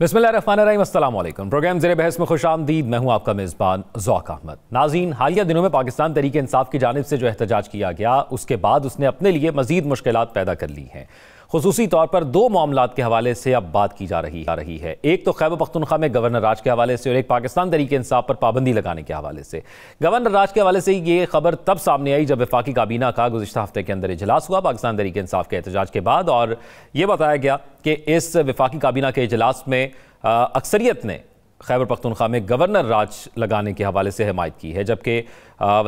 Bismil programme जर बहस में खुश आमदीद मैं हूं आपका मेज़बान जौक अहमद नाजीन हालिया दिनों में पाकिस्तान तरीके इंसाफ की जानब से जो एहतजाज किया गया उसके बाद उसने अपने लिए मजीद मुश्किल पैदा कर ली हैं खसूसी तौर पर दो मामला के हवाले से अब बात की जा रही आ रही है एक तो खैबर पख्तनखा में गवर्नर राज के हवाले से और एक पाकिस्तान तरीके इंसाफ पर पाबंदी लगाने के हवाले से गवर्नर राज के हवाले से ये खबर तब सामने आई जब वफाकी काबीना का गुजशत हफ्ते के अंदर इजलास हुआ पाकिस्तान तरीके इंसाफ के एहतजाज के बाद और ये बताया गया कि इस वफाकी काबीना के इजलास में अक्सरियत ने खैबर पख्तनख्वा में गवर्नर राज लगाने के हवाले से हमायत की है जबकि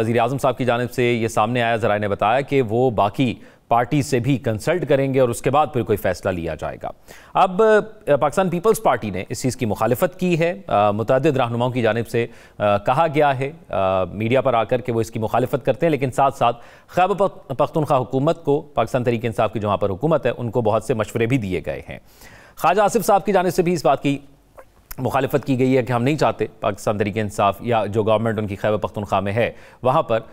वज़ी अजम साहब की जानब से ये सामने आया ज़रा ने बताया कि वो बाकी पार्टी से भी कंसल्ट करेंगे और उसके बाद फिर कोई फैसला लिया जाएगा अब पाकिस्तान पीपल्स पार्टी ने इस चीज़ की मुखालफत की है मुतद रहनुमाओं की जानब से आ, कहा गया है आ, मीडिया पर आकर के वो इसकी मुखालफत करते हैं लेकिन साथ साथ खैब पख्तनख्वा हुकूमत को पाकिस्तान तरीके इंसाफ की जहाँ पर हुकूमत है उनको बहुत से मशवरे भी दिए गए हैं ख्वाजा आसिफ साहब की जानब से भी इस बात की मुखालफत की गई है कि हम नहीं चाहते पाकिस्तान तरीके इंसाफ या जो गवर्नमेंट उनकी खैब पख्तनख्वा में है वहाँ पर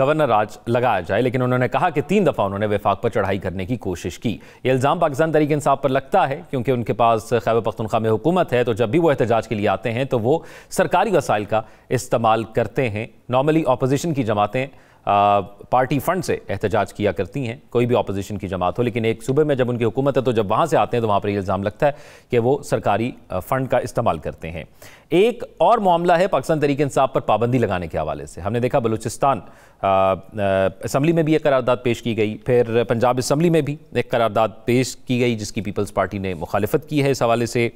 गवर्नर आज लगाया जाए लेकिन उन्होंने कहा कि तीन दफ़ा उन्होंने विफाक पर चढ़ाई करने की कोशिश की ये इल्ज़ाम पाकिस्तान तरीके इंसाफ पर लगता है क्योंकि उनके पास खैब पख्तनख्वा में हुकूमत है तो जब भी वो एहतजाज के लिए आते हैं तो वो सरकारी वसाइल का इस्तेमाल करते हैं नॉर्मली अपोजिशन की जमातें पार्टी फंड से एहतजाज किया करती हैं कोई भी अपोजिशन की जमात हो लेकिन एक सूबे में जब उनकी हुकूमत है तो जब वहाँ से आते हैं तो वहाँ पर यह इल्ज़ाम लगता है कि वो सरकारी फ़ंड का इस्तेमाल करते हैं एक और मामला है पाकिस्तान तरीके इंसाफ पर पाबंदी लगाने के हवाले से हमने देखा बलूचिस्तान असम्बली में भी एक करारदादा पेश की गई फिर पंजाब इसम्बली में भी एक करारदाद पेश की गई जिसकी पीपल्स पार्टी ने मुखालफत की है इस हवाले से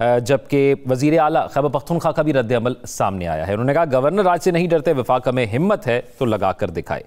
जबकि वजीर अली खैबर पख्तनख्वा का भी रद्दमल सामने आया है उन्होंने कहा गवर्नर आज से नहीं डरते विफाक में हिम्मत है तो लगा कर दिखाए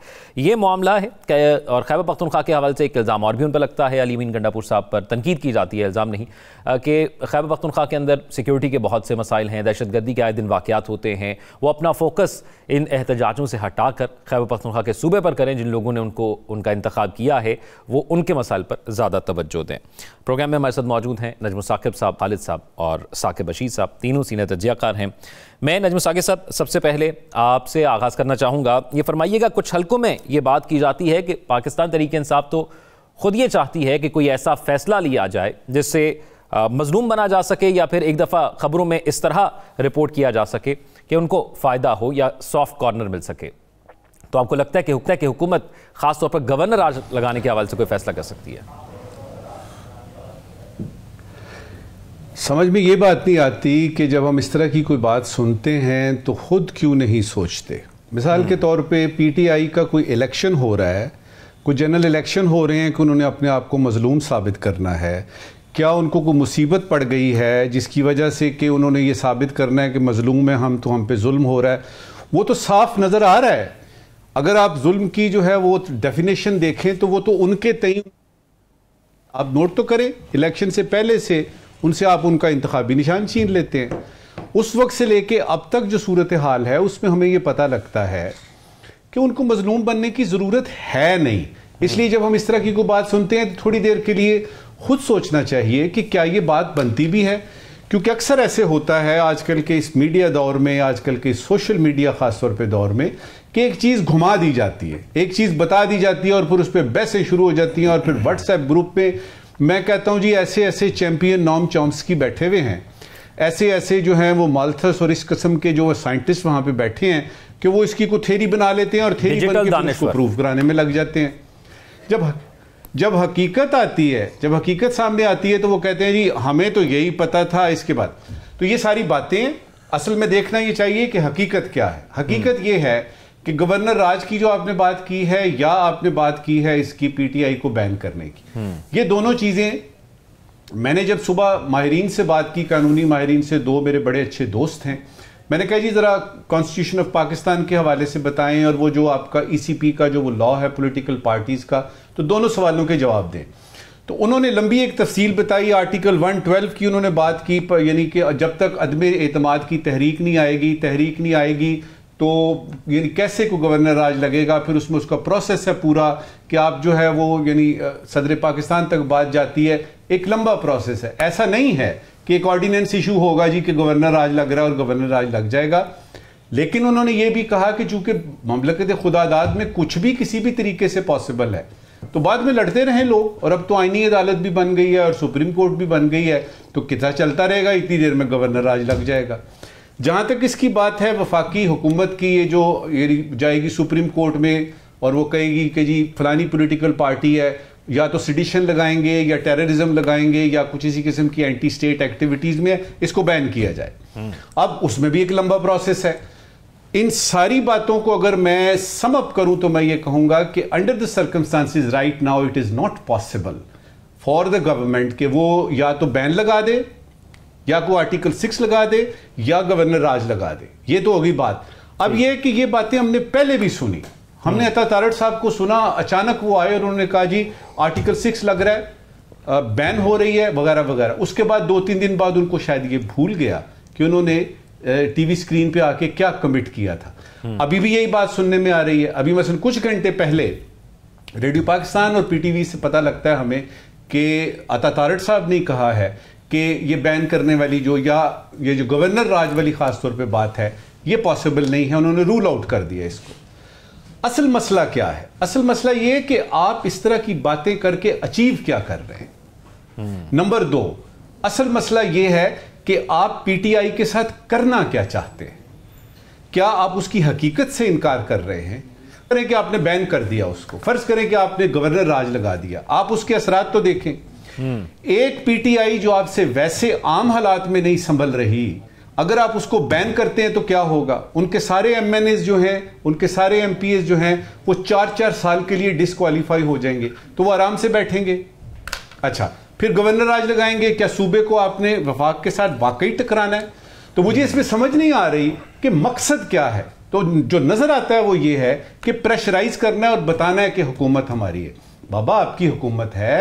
ये मामला है और खैबर पख्तनख्वा के हवाले से एक इल्ज़ाम और भी उन पर लगता है अलीमीन गंडापुर साहब पर तनकीद की जाती है इल्ज़ाम नहीं कि खैबर पख्तनख्वा के अंदर सिक्योरिटी के बहुत से मसाइल हैं दहशत गर्दी के आए दिन वाक़ होते हैं वो अपना फोकस इन एहतजाजों से हटाकर खैबर पख्तनख्वा के सूबे पर करें जिन लोगों ने उनको उनका इंतखब किया है वो उनके मसाइल पर ज़्यादा तवज्जो दें प्रोग्राम में हमारे साथ मौजूद हैं नजम साकिब साहब खालिद साहब और साकिब बशीर साहब तीनों सीनियर तजियाकार हैं मैं नजम साकिब साहब सबसे पहले आपसे आगाज़ करना चाहूँगा ये फरमाइएगा कुछ हल्कों में ये बात की जाती है कि पाकिस्तान तरीके इंसाफ तो खुद ये चाहती है कि कोई ऐसा फैसला लिया जाए जिससे मजलूम बना जा सके या फिर एक दफ़ा खबरों में इस तरह रिपोर्ट किया जा सके कि उनको फ़ायदा हो या सॉफ्ट कॉर्नर मिल सके तो आपको लगता है कि हुक्ता की हुकूमत खासतौर पर गवर्नर आज लगाने के हवाले से कोई फैसला कर सकती है समझ में ये बात नहीं आती कि जब हम इस तरह की कोई बात सुनते हैं तो खुद क्यों नहीं सोचते मिसाल के तौर पे पीटीआई का कोई इलेक्शन हो रहा है कोई जनरल इलेक्शन हो रहे हैं कि उन्होंने अपने आप को मजलूम साबित करना है क्या उनको कोई मुसीबत पड़ गई है जिसकी वजह से कि उन्होंने ये साबित करना है कि मजलूम है हम तो हम पे जुल्म हो रहा है वो तो साफ नज़र आ रहा है अगर आप जुल्म की जो है वो डेफिनेशन देखें तो वो तो उनके तय आप नोट तो करें इलेक्शन से पहले से उनसे आप उनका इंतबी निशान छीन लेते हैं उस वक्त से लेके अब तक जो सूरत हाल है उसमें हमें ये पता लगता है कि उनको मजलूम बनने की ज़रूरत है नहीं इसलिए जब हम इस तरह की कोई बात सुनते हैं तो थोड़ी देर के लिए खुद सोचना चाहिए कि क्या ये बात बनती भी है क्योंकि अक्सर ऐसे होता है आजकल के इस मीडिया दौर में आजकल के सोशल मीडिया खासतौर पे दौर में कि एक चीज़ घुमा दी जाती है एक चीज़ बता दी जाती है और फिर उस पर बहसें शुरू हो जाती हैं और फिर व्हाट्सएप ग्रुप में मैं कहता हूँ जी ऐसे ऐसे चैम्पियन नॉम की बैठे हुए हैं ऐसे ऐसे जो हैं वो मालथस और इस कस्म के जो साइंटिस्ट वहाँ पर बैठे हैं कि वो इसकी को थेरी बना लेते हैं और थेरी बना के प्रूव कराने में लग जाते हैं जब जब हकीकत आती है जब हकीकत सामने आती है तो वो कहते हैं जी हमें तो यही पता था इसके बाद तो ये सारी बातें असल में देखना ये चाहिए कि हकीकत क्या है हकीकत हम्म। ये है कि गवर्नर राज की जो आपने बात की है या आपने बात की है इसकी पीटीआई को बैन करने की हम्म। ये दोनों चीज़ें मैंने जब सुबह माहरीन से बात की कानूनी माहरीन से दो मेरे बड़े अच्छे दोस्त हैं मैंने कहा जी ज़रा कॉन्स्टिट्यूशन ऑफ पाकिस्तान के हवाले से बताएं और वो जो आपका पी e का जो वो लॉ है पोलिटिकल पार्टीज़ का तो दोनों सवालों के जवाब दें तो उन्होंने लंबी एक तफसील बताई आर्टिकल 112 की उन्होंने बात की यानी कि जब तक अदम एतम की तहरीक नहीं आएगी तहरीक नहीं आएगी तो यानी कैसे को गवर्नर राज लगेगा फिर उसमें उसका प्रोसेस है पूरा कि आप जो है वो यानी सदर पाकिस्तान तक बात जाती है एक लंबा प्रोसेस है ऐसा नहीं है कि एक ऑर्डिनेंस इशू होगा जी कि गवर्नर आज लग रहा है और गवर्नर आज लग जाएगा लेकिन उन्होंने ये भी कहा कि चूंकि ममलकत खुदादाद में कुछ भी किसी भी तरीके से पॉसिबल है तो बाद में लड़ते रहे लोग और अब तो आइनी अदालत भी बन गई है और सुप्रीम कोर्ट भी बन गई है तो कितना चलता रहेगा इतनी देर में गवर्नर आज लग जाएगा जहाँ तक इसकी बात है वफाकी हुकूमत की ये जो ये जाएगी सुप्रीम कोर्ट में और वो कहेगी कि जी फलानी पॉलिटिकल पार्टी है या तो सिडिशन लगाएंगे या टेररिज्म लगाएंगे या कुछ इसी किस्म की एंटी स्टेट एक्टिविटीज में इसको बैन किया जाए अब उसमें भी एक लंबा प्रोसेस है इन सारी बातों को अगर मैं समअप करूं तो मैं ये कहूंगा कि under the circumstances right now it is not possible for the government कि वो या तो बैन लगा दे या को आर्टिकल सिक्स लगा दे या गवर्नर राज लगा दे ये तो होगी बात अब ये कि ये बातें हमने पहले भी सुनी हमने हम्म। अता तारड़ साहब को सुना अचानक वो आए और उन्होंने कहा जी आर्टिकल सिक्स लग रहा है बैन हो रही है वगैरह वगैरह उसके बाद दो तीन दिन बाद उनको शायद ये भूल गया कि उन्होंने टीवी स्क्रीन पे आके क्या कमिट किया था हम्म। अभी भी यही बात सुनने में आ रही है अभी मसलन कुछ घंटे पहले रेडियो पाकिस्तान और पीटीवी से पता लगता है हमें कि अता तारड़ साहब ने कहा है कि ये बैन करने वाली जो या ये जो गवर्नर राज वाली खासतौर पर बात है ये पॉसिबल नहीं है उन्होंने रूल आउट कर दिया इसको असल मसला क्या है असल मसला ये कि आप इस तरह की बातें करके अचीव क्या कर रहे हैं नंबर हम्म। दो असल मसला ये है कि आप पीटीआई के साथ करना क्या चाहते हैं क्या आप उसकी हकीकत से इनकार कर रहे हैं करें कि आपने बैन कर दिया उसको फर्ज करें कि आपने गवर्नर राज लगा दिया आप उसके असरात तो देखें हम्म। एक पीटीआई जो आपसे वैसे आम हालात में नहीं संभल रही अगर आप उसको बैन करते हैं तो क्या होगा उनके सारे एम जो हैं उनके सारे एम जो हैं वो चार चार साल के लिए डिसक्वालीफाई हो जाएंगे तो वो आराम से बैठेंगे अच्छा फिर गवर्नर राज लगाएंगे क्या सूबे को आपने वफाक के साथ वाकई टकराना है तो मुझे इसमें समझ नहीं आ रही कि मकसद क्या है तो जो नज़र आता है वो ये है कि प्रेशराइज करना है और बताना है कि हुकूमत हमारी है बाबा आपकी हुकूमत है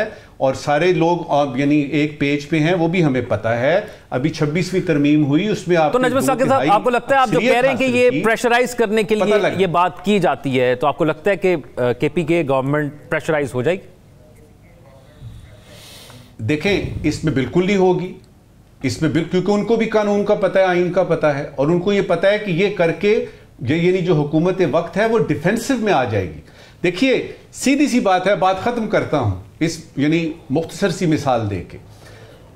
और सारे लोग यानी एक पेज पे हैं वो भी हमें पता है अभी छब्बीसवीं तरमीम हुई उसमें आप तो आपको लगता है आप जो कह रहे हैं कि ये प्रेशराइज करने के लिए ये बात की जाती है तो आपको लगता है कि केपी के गवर्नमेंट प्रेशराइज हो जाएगी देखें इसमें बिल्कुल नहीं होगी इसमें बिल्कुल क्योंकि उनको भी कानून का पता है आइन का पता है और उनको ये पता है कि ये करके ये यानी जो हुकूमत वक्त है वो डिफेंसिव में आ जाएगी देखिए सीधी सी बात है बात ख़त्म करता हूं इस यानी मुख्तसर सी मिसाल दे के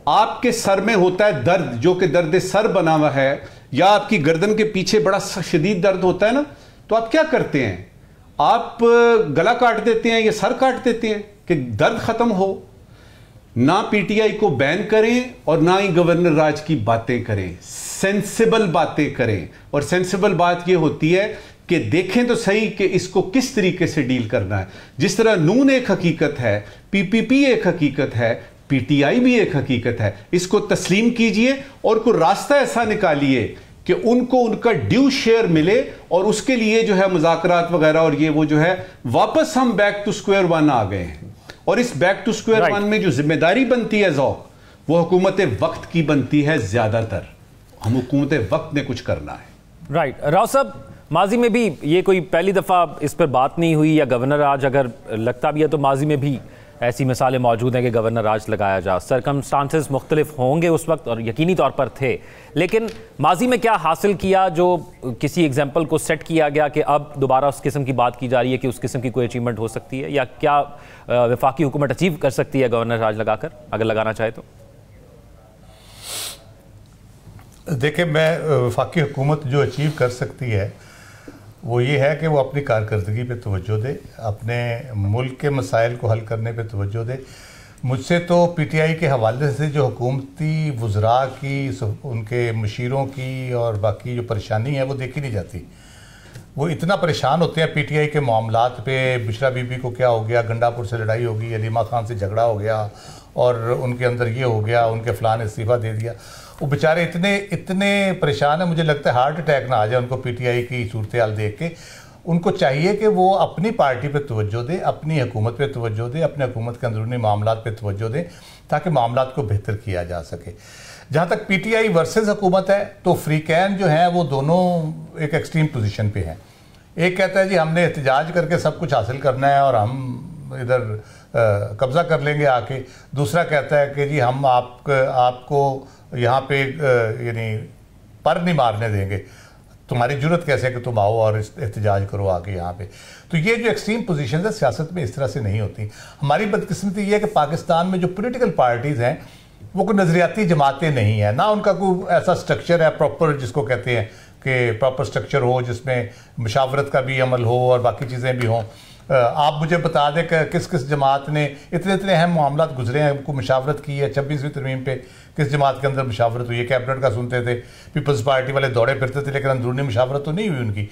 आपके सर में होता है दर्द जो कि दर्द सर बना हुआ है या आपकी गर्दन के पीछे बड़ा शदीद दर्द होता है ना तो आप क्या करते हैं आप गला काट देते हैं या सर काट देते हैं कि दर्द ख़त्म हो ना पीटीआई को बैन करें और ना ही गवर्नर राज की बातें करें सेंसिबल बातें करें और सेंसिबल बात यह होती है कि देखें तो सही कि इसको किस तरीके से डील करना है जिस तरह नून एक हकीकत है पीपीपी एक हकीकत है पीटीआई भी एक हकीकत है इसको तस्लीम कीजिए और कोई रास्ता ऐसा निकालिए कि उनको उनका ड्यू शेयर मिले और उसके लिए जो है मुजाकरात वगैरह और ये वो जो है वापस हम बैक टू स्क्वायर वन आ गए हैं और इस बैक टू स्क्वायर वन में जो जिम्मेदारी बनती है जौक वो हुकूमत वक्त की बनती है ज्यादातर हम हुकूमत वक्त ने कुछ करना है राइट राव साहब माजी में भी ये कोई पहली दफ़ा इस पर बात नहीं हुई या गवर्नर आज अगर लगता भी है तो माजी में भी ऐसी मिसालें मौजूद हैं कि गवर्नर आज लगाया जा सरकम स्टांसेस मुख्तलिफ होंगे उस वक्त और यकीनी तौर पर थे लेकिन माजी में क्या हासिल किया जो किसी एग्जाम्पल को सेट किया गया कि अब दोबारा उस किस्म की बात की जा रही है कि उस किस्म की कोई अचीवमेंट हो सकती है या क्या वफाकी हुकूमत अचीव कर सकती है गवर्नर राज लगाकर अगर लगाना चाहे तो देखिए मैं वफाकी हुकूमत जो अचीव कर सकती है वो ये है कि वो अपनी कारकर्दगी पे तोज्जो दे अपने मुल्क के मसाइल को हल करने पे तोज्जो दे मुझसे तो पीटीआई के हवाले से जो हुकूमती वज्रा की उनके मशीरों की और बाकी जो परेशानी है वो देखी नहीं जाती वो इतना परेशान होते हैं पीटीआई के मामला पे बिशरा बीबी को क्या हो गया गंडापुर से लड़ाई होगी अलीमा खान से झगड़ा हो गया और उनके अंदर ये हो गया उनके फ़लाने इस्तीफ़ा दे दिया वो बेचारे इतने इतने परेशान हैं मुझे लगता है हार्ट अटैक ना आ जाए उनको पीटीआई की सूरत हाल देख के उनको चाहिए कि वो अपनी पार्टी पर तोज्जो दें अपनी हुकूमत पर तोज्जो दें अपने हुकूमत के अंदरूनी मामला पर तोज्जो दें ताकि मामला को बेहतर किया जा सके जहाँ तक पी टी आई वर्सेज हुकूमत है तो फ्रीकैन जो हैं वो दोनों एक एक्सट्रीम पोजिशन पर हैं एक कहता है जी हमने एहतजाज करके सब कुछ हासिल करना है और हम इधर कब्ज़ा कर लेंगे आके दूसरा कहता है कि जी हम आप आपको यहाँ पे यानी पर नहीं मारने देंगे तुम्हारी जरूरत कैसे है कि तुम आओ और एहतजाज करो आगे यहाँ पे तो ये जो एक्सट्रीम पोजीशन है सियासत में इस तरह से नहीं होती हमारी बदकिस्मती ये है कि पाकिस्तान में जो पोलिटिकल पार्टीज़ हैं वो कोई नज़रियाती जमातें नहीं हैं ना उनका कोई ऐसा स्ट्रक्चर है प्रॉपर जिसको कहते हैं कि प्रॉपर स्ट्रक्चर हो जिसमें मशावरत का भी अमल हो और बाकी चीज़ें भी हों आप मुझे बता दें कि किस किस जमात ने इतने इतने अहम मामला गुजरे हैं उनको मशावरत की है छब्बीसवीं तरमीम पर किस जमात के अंदर मुशावरत हुई है कैबिनेट का सुनते थे पीपल्स पार्टी वाले दौड़े फिरते थे लेकिन अंदरूनी मुशावरत तो नहीं हुई उनकी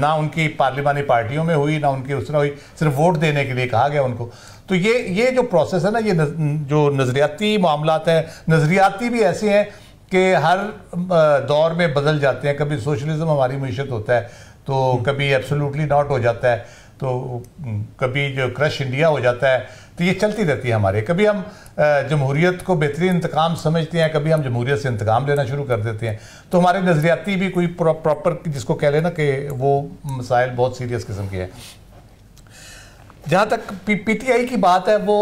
ना उनकी पार्लिमानी पार्टियों में हुई ना उनकी उस हुई सिर्फ वोट देने के लिए कहा गया उनको तो ये ये जो प्रोसेस है ना ये जो नज़रियाती मामला हैं नज़रियाती भी ऐसे हैं कि हर दौर में बदल जाते हैं कभी सोशलिज्म हमारी मीशत होता है तो हम्म। कभी एब्सोल्युटली नॉट हो जाता है तो कभी जो क्रश इंडिया हो जाता है तो ये चलती रहती है हमारे कभी हम जमहूरीत को बेहतरीन इंतकाम समझते हैं कभी हम जमहूरीत से इंतकाम लेना शुरू कर देते हैं तो हमारे नज़रियाती भी कोई प्रॉपर जिसको कह लेना कि वो मसाइल बहुत सीरियस किस्म के हैं जहाँ तक पी पी टी आई की बात है वो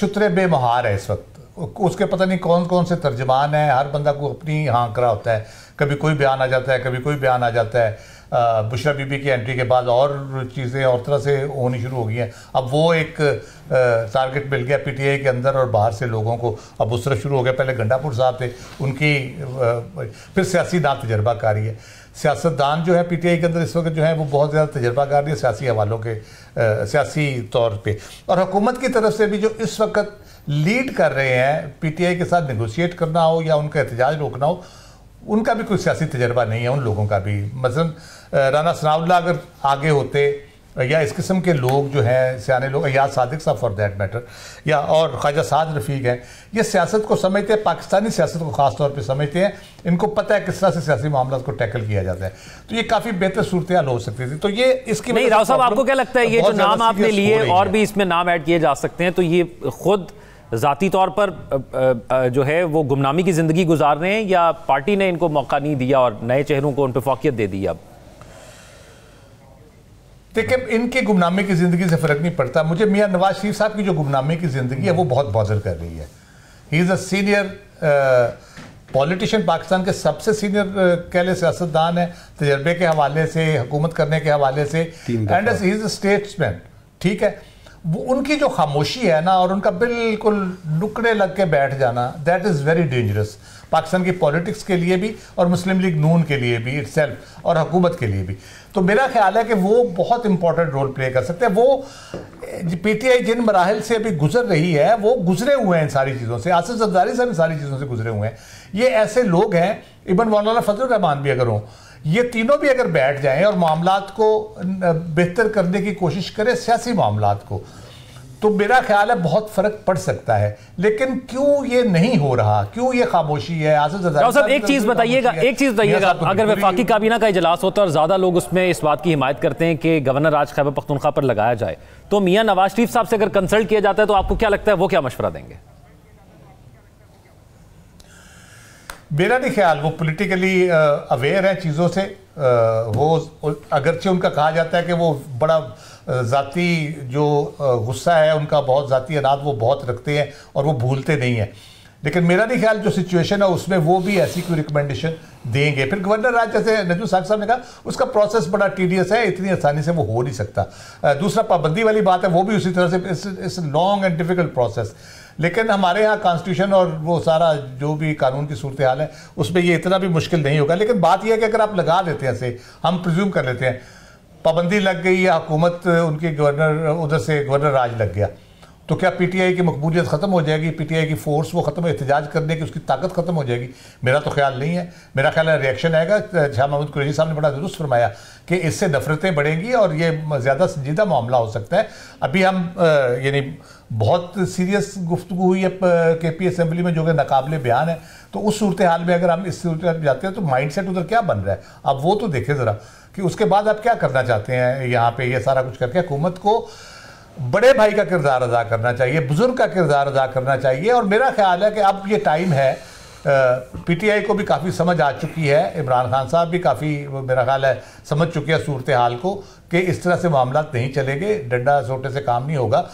शुत्र बेमहार है इस वक्त उसके पता नहीं कौन कौन से तर्जमान हैं हर बंदा को अपनी हाँकरा होता है कभी कोई बयान आ जाता है कभी कोई बयान आ जाता है बुशरा बीबी की एंट्री के बाद और चीज़ें और तरह से होनी शुरू हो गई हैं अब वो एक टारगेट मिल गया पीटीआई के अंदर और बाहर से लोगों को अब उस तरह शुरू हो गया पहले गंडापुर साहब थे उनकी फिर सियासी दान तजर्बाकारी है सियासतदान जो है पीटीआई के अंदर इस वक्त जो है वो बहुत ज़्यादा तजर्बाकार है सियासी हवालों के सियासी तौर पर और हुकूमत की तरफ से भी जो इस वक्त लीड कर रहे हैं पीटीआई के साथ निगोशिएट करना हो या उनका एहतजाज रोकना हो उनका भी कोई सियासी तजर्बा नहीं है उन लोगों का भी मसलन राना सनाउल्ला अगर आगे होते या इस किस्म के लोग जो हैं सियाने लोग या सादिक साहब फॉर देट मैटर या और ख्वाजा साद रफीक हैं ये सियासत को समझते हैं पाकिस्तानी सियासत को ख़ास तौर पे समझते हैं इनको पता है किस तरह से सियासी मामला को टैकल किया जाता है तो ये काफ़ी बेहतर सूरत हाल हो सकती थी तो ये इसकी नहीं राव साहब आपको क्या लगता है ये जो नाम आपने लिए और भी इसमें नाम ऐड किए जा सकते हैं तो ये खुद ज़ाती तौर पर जो है वो गुमनामी की ज़िंदगी गुजार रहे हैं या पार्टी ने इनको मौका नहीं दिया और नए चेहरों को उन पर फोकियत दे दी अब देखिए इनके गुमनामे की ज़िंदगी से फ़र्क नहीं पड़ता मुझे मियाँ नवाज शरीफ साहब की जो गुमनामे की ज़िंदगी है वो हम्म। बहुत बॉदर कर रही है he is a senior politician Pakistan के सबसे सीनियर कह लें सियासतदान है तजर्बे के हवाले से हुकूमत करने के हवाले से and he is a statesman ठीक है वो उनकी जो खामोशी है ना और उनका बिल्कुल नुकड़े लग के बैठ जाना that is very dangerous Pakistan की पॉलिटिक्स के लिए भी और मुस्लिम लीग नून के लिए भी सेल्फ और हुकूमत के लिए भी तो मेरा ख्याल है कि वो बहुत इंपॉर्टेंट रोल प्ले कर सकते हैं वो पीटीआई जिन मराहल से अभी गुजर रही है वो गुजरे हुए हैं इन सारी चीज़ों से आसिफ जब्दारी साहब इन सारी चीज़ों से गुजरे हुए हैं ये ऐसे लोग हैं इवन मौलाना फजल रहमान भी अगर हों ये तीनों भी अगर बैठ जाएं और मामला को बेहतर करने की कोशिश करें सियासी मामला को तो मेरा ख्याल है बहुत फर्क पड़ सकता है लेकिन क्यों ये नहीं हो रहा क्यों ये खामोशी है आसिफ साहब एक चीज बताइएगा एक चीज बताइएगा अगर तो वफाकी काबीना का इजलास होता तो और ज्यादा लोग उसमें इस बात की हिमायत करते हैं कि गवर्नर आज खैबर पख्तनखा पर लगाया जाए तो मियाँ नवाज शरीफ साहब से अगर कंसल्ट किया जाता है तो आपको क्या लगता है वो क्या मशवरा देंगे मेरा नहीं ख्याल वो पोलिटिकली अवेयर है चीज़ों से वो अगरचे उनका कहा जाता है कि वो बड़ा ज़ाती जो गुस्सा है उनका बहुत ज़ाती अनाद वो बहुत रखते हैं और वो भूलते नहीं हैं लेकिन मेरा नहीं ख्याल जो सिचुएशन है उसमें वो भी ऐसी कोई रिकमेंडेशन देंगे फिर गवर्नर राज जैसे नजू साहब साहब ने कहा उसका प्रोसेस बड़ा टीडियस है इतनी आसानी से वो हो नहीं सकता दूसरा पाबंदी वाली बात है वो भी उसी तरह से इस, लॉन्ग एंड डिफिकल्ट प्रोसेस लेकिन हमारे यहाँ कॉन्स्टिट्यूशन और वो सारा जो भी कानून की सूरत हाल है उसमें ये इतना भी मुश्किल नहीं होगा लेकिन बात यह है कि अगर आप लगा देते हैं ऐसे हम प्रज्यूम कर लेते हैं पाबंदी लग गई या हुकूमत उनके गवर्नर उधर से गवर्नर राज लग गया तो क्या पीटीआई की मकबूलियत ख़त्म हो जाएगी पीटीआई की फोर्स वो ख़त्म एहतजाज करने की उसकी ताकत ख़त्म हो जाएगी मेरा तो ख्याल नहीं है मेरा ख्याल है रिएक्शन आएगा शाह महमूद कुरेशी साहब ने बड़ा दुरुस्त फरमाया कि इससे नफरतें बढ़ेंगी और ये ज़्यादा संजीदा मामला हो सकता है अभी हम यानी बहुत सीरियस गुफ्तु हुई है के पी असम्बली में जो कि नाकबले बयान है तो उस सूरत हाल में अगर हम इस सूरत जाते हैं तो माइंड सेट उधर क्या बन रहा है अब वो तो देखें ज़रा कि उसके बाद आप क्या करना चाहते हैं यहाँ पे ये सारा कुछ करके हुकूमत को बड़े भाई का किरदार अदा करना चाहिए बुज़ुर्ग का किरदार अदा करना चाहिए और मेरा ख्याल है कि अब ये टाइम है पीटीआई को भी काफ़ी समझ आ चुकी है इमरान खान साहब भी काफ़ी मेरा ख्याल है समझ चुके हैं सूरत हाल को कि इस तरह से मामला नहीं चलेंगे डंडा सोटे से काम नहीं होगा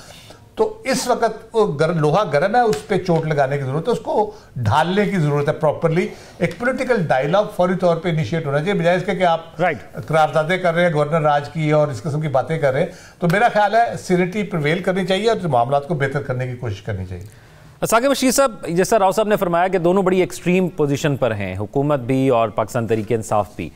तो इस वक्त वो गर, लोहा गर्म है उस पर चोट लगाने की जरूरत है उसको ढालने की जरूरत है प्रॉपरली एक पोलिटिकल डायलॉग फौरी तौर पर इनिशिएट होना चाहिए बजाय इसके कि आप right. करारदादे कर रहे हैं गवर्नर राज की और इस किस्म की बातें कर रहे हैं तो मेरा ख्याल है सीरिटी प्रिवेल करनी चाहिए और मामला को बेहतर करने की कोशिश करनी चाहिए साकिब बशीर साहब जैसा राव साहब ने फरमाया कि दोनों बड़ी एक्सट्रीम पोजीशन पर हैं हुकूमत भी और पाकिस्तान तरीके इंसाफ भी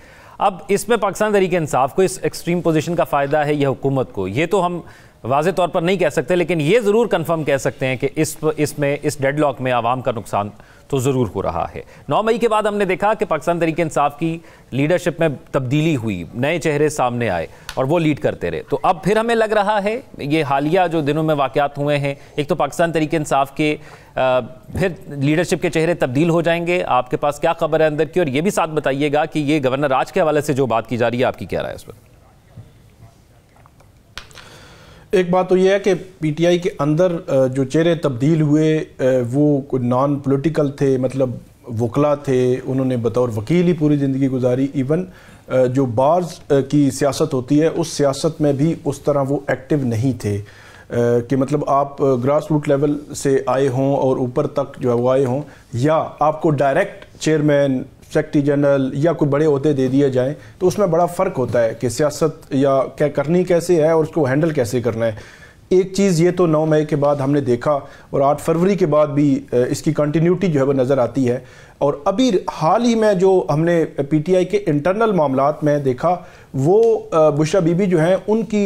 अब इसमें पाकिस्तान तरीके इंसाफ को इस एक्सट्रीम पोजीशन का फ़ायदा है या हुकूमत को ये तो हम वाज तौर पर नहीं कह सकते लेकिन ये ज़रूर कन्फर्म कह सकते हैं कि इस इसमें इस डेड लॉक में आवाम का नुकसान तो ज़रूर हो रहा है नौ मई के बाद हमने देखा कि पाकिस्तान तरीके इंसाफ की लीडरशिप में तब्दीली हुई नए चेहरे सामने आए और वो लीड करते रहे तो अब फिर हमें लग रहा है ये हालिया जो दिनों में वाक़ हुए हैं एक तो पाकिस्तान तरीके इंसाफ के आ, फिर लीडरशिप के चेहरे तब्दील हो जाएंगे आपके पास क्या खबर है अंदर की और ये भी साथ बताइएगा कि ये गवर्नर राज के हवाले से जो बात की जा रही है आपकी क्या राय है उस पर एक बात तो यह है कि पीटीआई के अंदर जो चेहरे तब्दील हुए वो नॉन पॉलिटिकल थे मतलब वकला थे उन्होंने बतौर वकील ही पूरी ज़िंदगी गुजारी इवन जो बार्स की सियासत होती है उस सियासत में भी उस तरह वो एक्टिव नहीं थे कि मतलब आप ग्रास रूट लेवल से आए हों और ऊपर तक जो है वो आए हों या आपको डायरेक्ट चेयरमैन सेक्रटरी जनरल या कोई बड़े अहदे दे दिए जाएँ तो उसमें बड़ा फ़र्क होता है कि सियासत या क्या करनी कैसे है और उसको हैंडल कैसे करना है एक चीज़ ये तो नौ मई के बाद हमने देखा और आठ फरवरी के बाद भी इसकी कंटिन्यूटी जो है वो नज़र आती है और अभी हाल ही में जो हमने पीटीआई के इंटरनल मामला में देखा वो बुशा बीबी जो हैं उनकी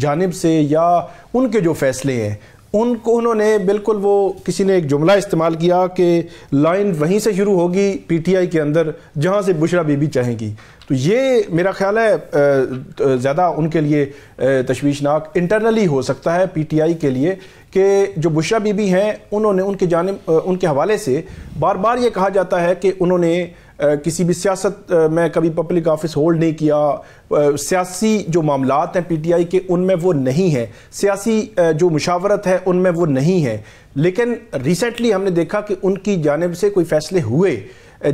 जानब से या उनके जो फैसले हैं उनको उन्होंने बिल्कुल वो किसी ने एक जुमला इस्तेमाल किया कि लाइन वहीं से शुरू होगी पीटीआई के अंदर जहां से बुशरा बीबी चाहेंगी तो ये मेरा ख्याल है ज़्यादा उनके लिए तशवीशनाक इंटरनली हो सकता है पीटीआई के लिए कि जो बुशरा बीबी हैं उन्होंने उनके जानब उनके हवाले से बार बार ये कहा जाता है कि उन्होंने किसी भी सियासत में कभी पब्लिक ऑफिस होल्ड नहीं किया सियासी जो मामला हैं पी टी आई के उनमें वो नहीं है सियासी जो मुशावरत है उनमें वो नहीं है लेकिन रिसेंटली हमने देखा कि उनकी जानब से कोई फैसले हुए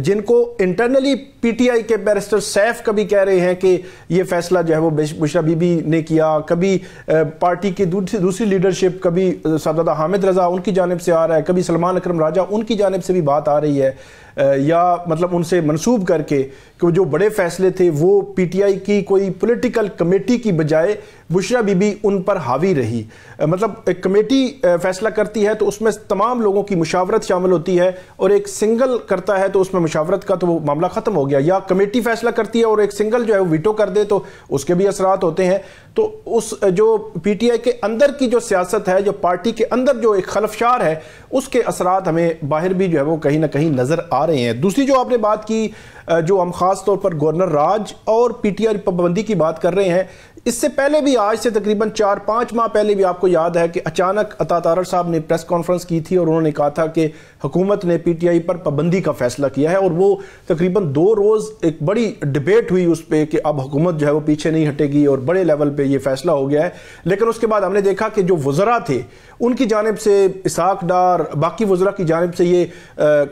जिनको इंटरनली पीटीआई के बैरिस्टर सैफ कभी कह रहे हैं कि ये फैसला जो है वो बुशरा बीबी ने किया कभी पार्टी की दूसरी दूसरी लीडरशिप कभी सादादा हामिद रजा उनकी जानब से आ रहा है कभी सलमान अक्रम राजा उनकी जानब से भी बात आ रही है या मतलब उनसे मनसूब करके कि जो बड़े फैसले थे वो पीटीआई की कोई पॉलिटिकल कमेटी की बजाय बुशरा बीबी उन पर हावी रही मतलब एक कमेटी फैसला करती है तो उसमें तमाम लोगों की मुशावरत शामिल होती है और एक सिंगल करता है तो उसमें मुशावरत का तो वो मामला ख़त्म हो गया या कमेटी फैसला करती है और एक सिंगल जो है वो वीटो कर दे तो उसके भी असरात होते हैं तो उस जो पी के अंदर की जो सियासत है जो पार्टी के अंदर जो एक खलफशार है उसके असरात हमें बाहर भी जो है वो कहीं ना कहीं नज़र आ रहे हैं दूसरी जो आपने बात की जो हम खास तौर पर गवर्नर राज और पीटीआर पाबंदी की बात कर रहे हैं इससे पहले भी आज से तकरीबन चार पाँच माह पहले भी आपको याद है कि अचानक अता तारर साहब ने प्रेस कॉन्फ्रेंस की थी और उन्होंने कहा था कि हुकूमत ने पी टी आई पर पाबंदी का फैसला किया है और वो तकरीबन दो रोज़ एक बड़ी डिबेट हुई उस पर कि अब हुकूमत जो है वो पीछे नहीं हटेगी और बड़े लेवल पर यह फैसला हो गया है लेकिन उसके बाद हमने देखा कि जो वज़रा थे उनकी जानब से इसाक डार बाकी वज़रा की जानब से ये आ,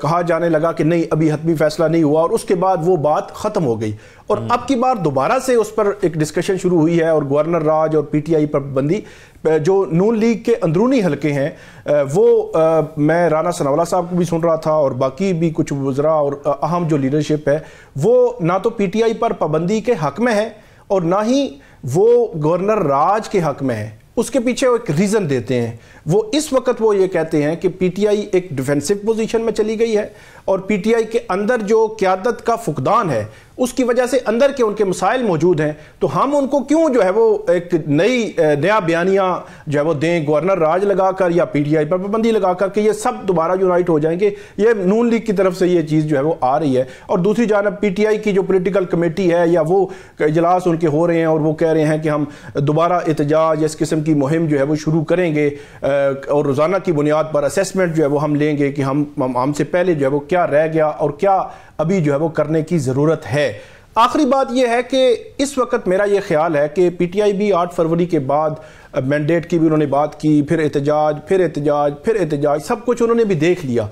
कहा जाने लगा कि नहीं अभी हतमी फैसला नहीं हुआ और उसके बाद वो बात ख़त्म हो गई और हम्म। अब की बार दोबारा से उस पर एक डिस्कशन शुरू हुई है और गवर्नर राज और पीटीआई पर पाबंदी जो नून लीग के अंदरूनी हलके हैं वो मैं राना सनावला साहब को भी सुन रहा था और बाकी भी कुछ वजरा और अहम जो लीडरशिप है वो ना तो पीटीआई पर पाबंदी के हक में है और ना ही वो गवर्नर राज के हक में है उसके पीछे वो एक रीज़न देते हैं वो इस वक्त वो ये कहते हैं कि पीटीआई एक डिफेंसिव पोजीशन में चली गई है और पीटीआई के अंदर जो क्यादत का फुकदान है उसकी वजह से अंदर के उनके मसाइल मौजूद हैं तो हम उनको क्यों जो है वो एक नई नया बयानियाँ जो है वो दें गवर्नर राज लगाकर या पीटीआई पर पाबंदी लगाकर कि ये सब दोबारा यूनाइट हो जाएंगे ये नून लीग की तरफ से ये चीज़ जो है वो आ रही है और दूसरी जानब पीटीआई की जो पोलिटिकल कमेटी है या वो इजलास उनके हो रहे हैं और वो कह रहे हैं कि हम दोबारा एहतजाज इस किस्म की मुहिम जो है वो शुरू करेंगे और रोज़ाना की बुनियाद पर असेसमेंट जो है वो हम लेंगे कि हम हमसे पहले जो है वो क्या क्या रह गया और क्या अभी जो है वो करने की ज़रूरत है आखिरी बात यह है कि इस वक्त मेरा ये ख्याल है कि पी टी आई भी आठ फरवरी के बाद मैंडेट की भी उन्होंने बात की फिर एहतजाज फिर एहतजाज फिर एहतजाज सब कुछ उन्होंने भी देख लिया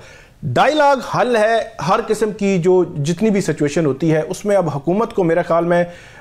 डायलाग हल है हर किस्म की जो जितनी भी सिचुएशन होती है उसमें अब हुकूमत को मेरा ख्याल में